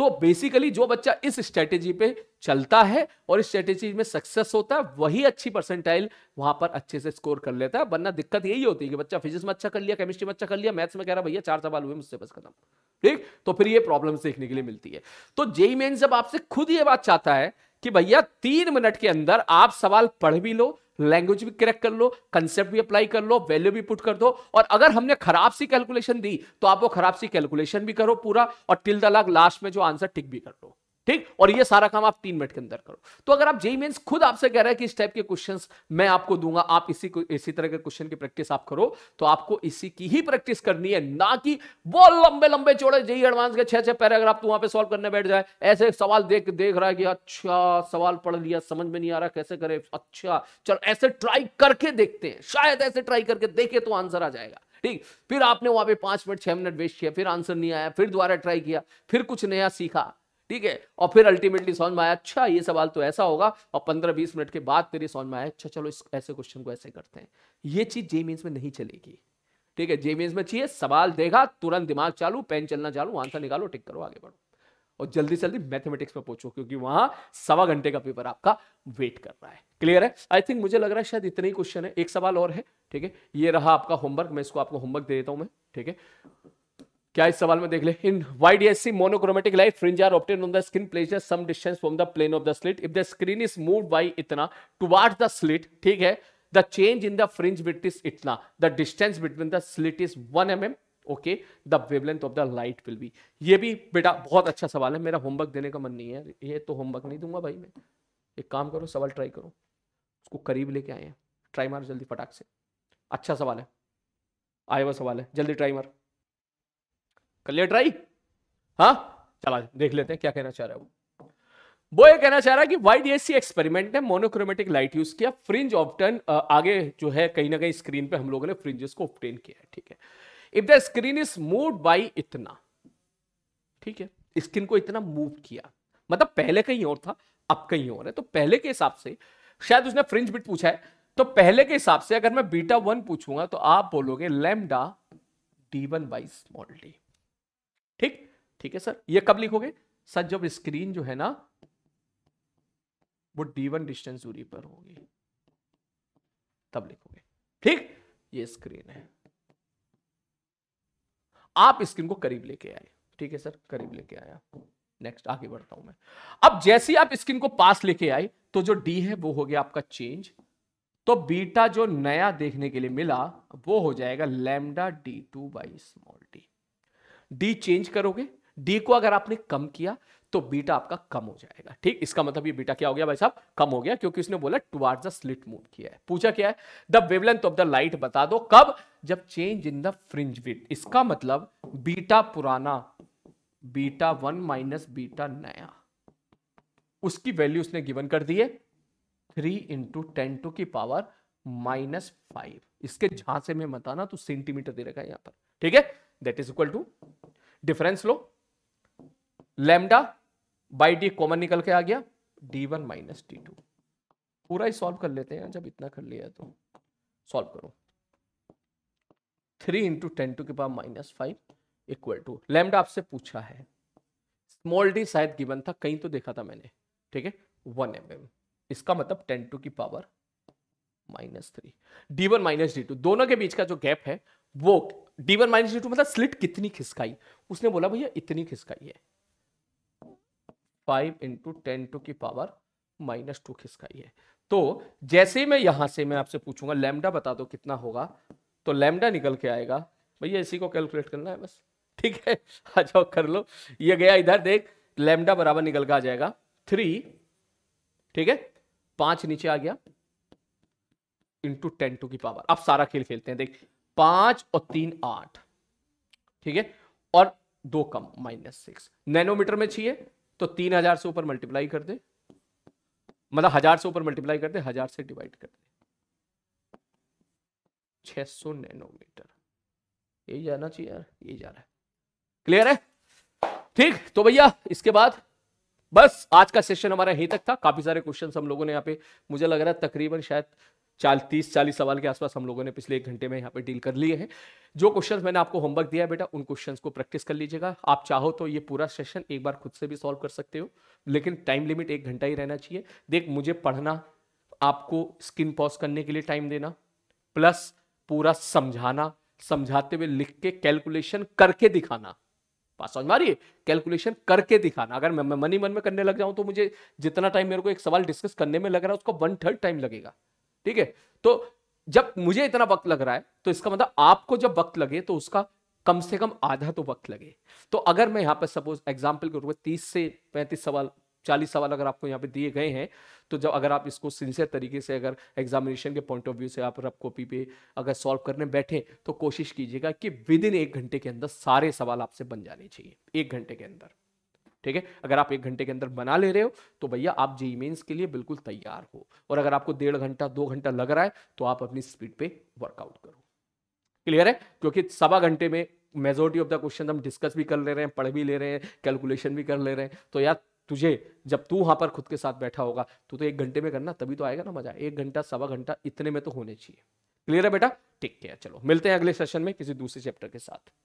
तो बेसिकली जो बच्चा इस स्ट्रेटेजी पे चलता है और इस स्ट्रेटेजी में सक्सेस होता है वही अच्छी परसेंटाइल वहां पर अच्छे से स्कोर कर लेता है वरना दिक्कत यही होती है कि बच्चा फिजिक्स में अच्छा कर लिया केमिस्ट्री में अच्छा कर लिया मैथ्स में कह रहा भैया चार सवाल हुए मुझसे बस खत्म ठीक तो फिर ये प्रॉब्लम देखने के लिए मिलती है तो जेई मेन जब आपसे खुद ये बात चाहता है कि भैया तीन मिनट के अंदर आप सवाल पढ़ भी लो लैंग्वेज भी क्रैक कर लो कंसेप्ट भी अप्लाई कर लो वैल्यू भी पुट कर दो और अगर हमने खराब सी कैलकुलेशन दी तो आप वो खराब सी कैलकुलेशन भी करो पूरा और टिल द लाग लास्ट में जो आंसर टिक भी कर दो ठीक और ये सारा काम आप तीन मिनट के अंदर करो तो अगर आप जेई मेन्स खुद आपसे कह रहे हैं कि इस टाइप के क्वेश्चंस मैं आपको दूंगा आप इसी इसी तरह के क्वेश्चन की प्रैक्टिस आप करो तो आपको इसी की ही प्रैक्टिस करनी है ना कि वो लंबे लंबे चौड़े जेई एडवांस के छह छह पैराग्राफ तो वहां पे सॉल्व करने बैठ जाए ऐसे सवाल देख देख रहा है कि अच्छा सवाल पढ़ लिया समझ में नहीं आ रहा कैसे करे अच्छा चलो ऐसे ट्राई करके देखते हैं शायद ऐसे ट्राई करके देखे तो आंसर आ जाएगा ठीक फिर आपने वहां पे पांच मिनट छह मिनट वेस्ट किया फिर आंसर नहीं आया फिर दोबारा ट्राई किया फिर कुछ नया सीखा ठीक है और फिर अल्टीमेटली समझ में आया अच्छा ये सवाल तो ऐसा होगा और पंद्रह बीस मिनट के बाद फिर ये समझ में आया अच्छा चलो इस ऐसे क्वेश्चन को ऐसे करते हैं ये चीज जे मीन्स में नहीं चलेगी ठीक है जे मीन्स में चाहिए सवाल देगा तुरंत दिमाग चालू पेन चलना चालू आंसर निकालो टिक करो आगे बढ़ो और जल्दी जल्दी मैथमेटिक्स में पहुंचो क्योंकि वहां सवा घंटे का पेपर आपका वेट कर रहा है क्लियर है आई थिंक मुझे लग रहा है शायद इतने ही क्वेश्चन है एक सवाल और है ठीक है ये रहा आपका होमवर्क मैं इसको आपको होमवर्क दे देता हूं मैं ठीक है क्या इस सवाल में देख ले in Y D S C monochromatic light fringe are obtain on the skin placed at some distance from the plane of the slit if the screen is move by इतना टुवार्ड द स्लिट ठीक है the change in the fringe width is इतना the distance between the slit is one M M okay the wavelength of the light will be ये भी बेटा बहुत अच्छा सवाल है मेरा होमवर्क देने का मन नहीं है ये तो होमवर्क नहीं दूंगा भाई मैं एक काम करो सवाल ट्राई करो उसको करीब लेके आए हैं ट्राई मार जल्दी फटाक से अच्छा सवाल है आए हुआ सवाल है जल्दी ट्राई मार कर लिया ट्राई हाँ चला देख लेते हैं क्या कहना चाह रहा है वो ये कहना चाह रहा है कि वाई डीएससी एक्सपेरिमेंट ने मोनोक्रोमेटिक लाइट यूज किया फ्रिंज ऑप्टन आगे जो है कहीं ना कहीं स्क्रीन पे हम लोगों ने फ्रिंजेस को ऑप्टेन किया है ठीक है if the screen is move by इतना ठीक है स्क्रीन को इतना मूव किया मतलब पहले कहीं और था अब कहीं और है तो पहले के हिसाब से शायद उसने फ्रिंज बिट पूछा है तो पहले के हिसाब से अगर मैं बीटा वन पूछूंगा तो आप बोलोगे lambda D one by small D ठीक ठीक है सर ये कब लिखोगे सर जब स्क्रीन जो है ना वो डी वन डिस्टेंस दूरी पर होगी तब लिखोगे ठीक ये स्क्रीन है आप स्क्रीन को करीब लेके आए ठीक है सर करीब लेके आया नेक्स्ट आगे बढ़ता हूं मैं अब जैसे ही आप स्क्रीन को पास लेके आए तो जो डी है वो हो गया आपका चेंज तो बीटा जो नया देखने के लिए मिला वो हो जाएगा lambda D two by small D change करोगे डी को अगर आपने कम किया तो बीटा आपका कम हो जाएगा ठीक इसका मतलब ये बीटा क्या हो गया भाई साहब कम हो गया क्योंकि उसने बोला टुवार्ड्स द स्लिट मूव किया है पूछा क्या है the wavelength of the light बता दो कब जब change in the fringe width इसका मतलब बीटा पुराना बीटा वन माइनस बीटा नया उसकी वैल्यू उसने गिवन कर दी है थ्री इंटू टेन टू की पावर माइनस फाइव इसके झांसे में मत आना तो सेंटीमीटर दे रखा है यहां पर ठीक है that is equal to difference लो लेमडा बाई डी कॉमन निकल के आ गया D one minus D two पूरा ही सॉल्व कर लेते हैं जब इतना कर लिया तो सॉल्व करो थ्री इंटू टेन टू के power minus five equal to lambda आपसे पूछा है स्मॉल डी शायद गिवन था कहीं तो देखा था मैंने ठीक है वन एम एम इसका मतलब टेन टू की power minus three D one minus D two दोनों के बीच का जो गैप है वो D one minus D two मतलब स्लिट कितनी खिसकाई उसने बोला भैया इतनी खिसकाई है फाइव इंटू टेन टू की पावर माइनस टू खिसकाई है तो जैसे ही मैं यहां से मैं आपसे पूछूंगा लेमडा बता दो कितना होगा तो लेमडा निकल के आएगा भैया इसी को कैलकुलेट करना है बस ठीक है आ जाओ कर लो ये गया इधर देख लेमडा बराबर निकल के आ जाएगा थ्री ठीक है पांच नीचे आ गया इंटू टेन टू की पावर अब सारा खेल खेलते हैं देख पांच और तीन आठ ठीक है और दो कम माइनस सिक्स नैनोमीटर में चाहिए तो तीन हजार से ऊपर मल्टीप्लाई कर दे मतलब हजार से ऊपर मल्टीप्लाई कर दे हजार से डिवाइड कर दे छह सौ नैनोमीटर यही जाना चाहिए यार यही जा रहा है क्लियर है ठीक तो भैया इसके बाद बस आज का सेशन हमारा यहीं तक था काफी सारे क्वेश्चन हम लोगों ने यहाँ पे मुझे लग रहा है तकरीबन शायद चाल तीस चालीस सवाल के आसपास हम लोगों ने पिछले एक घंटे में यहाँ पर डील कर लिए हैं जो क्वेश्चंस मैंने आपको होमवर्क दिया है बेटा उन क्वेश्चंस को प्रैक्टिस कर लीजिएगा आप चाहो तो ये पूरा सेशन एक बार खुद से भी सॉल्व कर सकते हो लेकिन टाइम लिमिट एक घंटा ही रहना चाहिए देख मुझे पढ़ना आपको स्किन पॉज करने के लिए टाइम देना प्लस पूरा समझाना समझाते हुए लिख के कैलकुलेशन करके दिखाना पास समझ मारिए कैलकुलेशन करके दिखाना अगर मैं मनी मन में करने लग जाऊं तो मुझे जितना टाइम मेरे को एक सवाल डिस्कस करने में लग रहा है उसका वन थर्ड टाइम लगेगा ठीक है तो जब मुझे इतना वक्त लग रहा है तो इसका मतलब आपको जब वक्त लगे तो उसका कम से कम आधा तो वक्त लगे तो अगर मैं यहाँ पर सपोज एग्जाम्पल के रूप में तीस से पैंतीस सवाल चालीस सवाल अगर आपको यहाँ पे दिए गए हैं तो जब अगर आप इसको सिंसियर तरीके से अगर एग्जामिनेशन के पॉइंट ऑफ व्यू से आप रफ कॉपी पे अगर सॉल्व करने बैठे तो कोशिश कीजिएगा कि विद इन एक घंटे के अंदर सारे सवाल आपसे बन जाने चाहिए एक घंटे के अंदर ठीक है अगर आप एक घंटे के अंदर बना ले रहे हो तो भैया आप जेई मेन्स के लिए बिल्कुल तैयार हो और अगर आपको डेढ़ घंटा दो घंटा लग रहा है तो आप अपनी स्पीड पे वर्कआउट करो क्लियर है क्योंकि सवा घंटे में मेजोरिटी ऑफ द क्वेश्चन हम डिस्कस भी कर ले रहे हैं पढ़ भी ले रहे हैं कैलकुलेशन भी कर ले रहे हैं तो यार तुझे जब तू वहां पर खुद के साथ बैठा होगा तो तो एक घंटे में करना तभी तो आएगा ना मजा एक घंटा सवा घंटा इतने में तो होने चाहिए क्लियर है बेटा ठीक केयर चलो मिलते हैं अगले सेशन में किसी दूसरे चैप्टर के साथ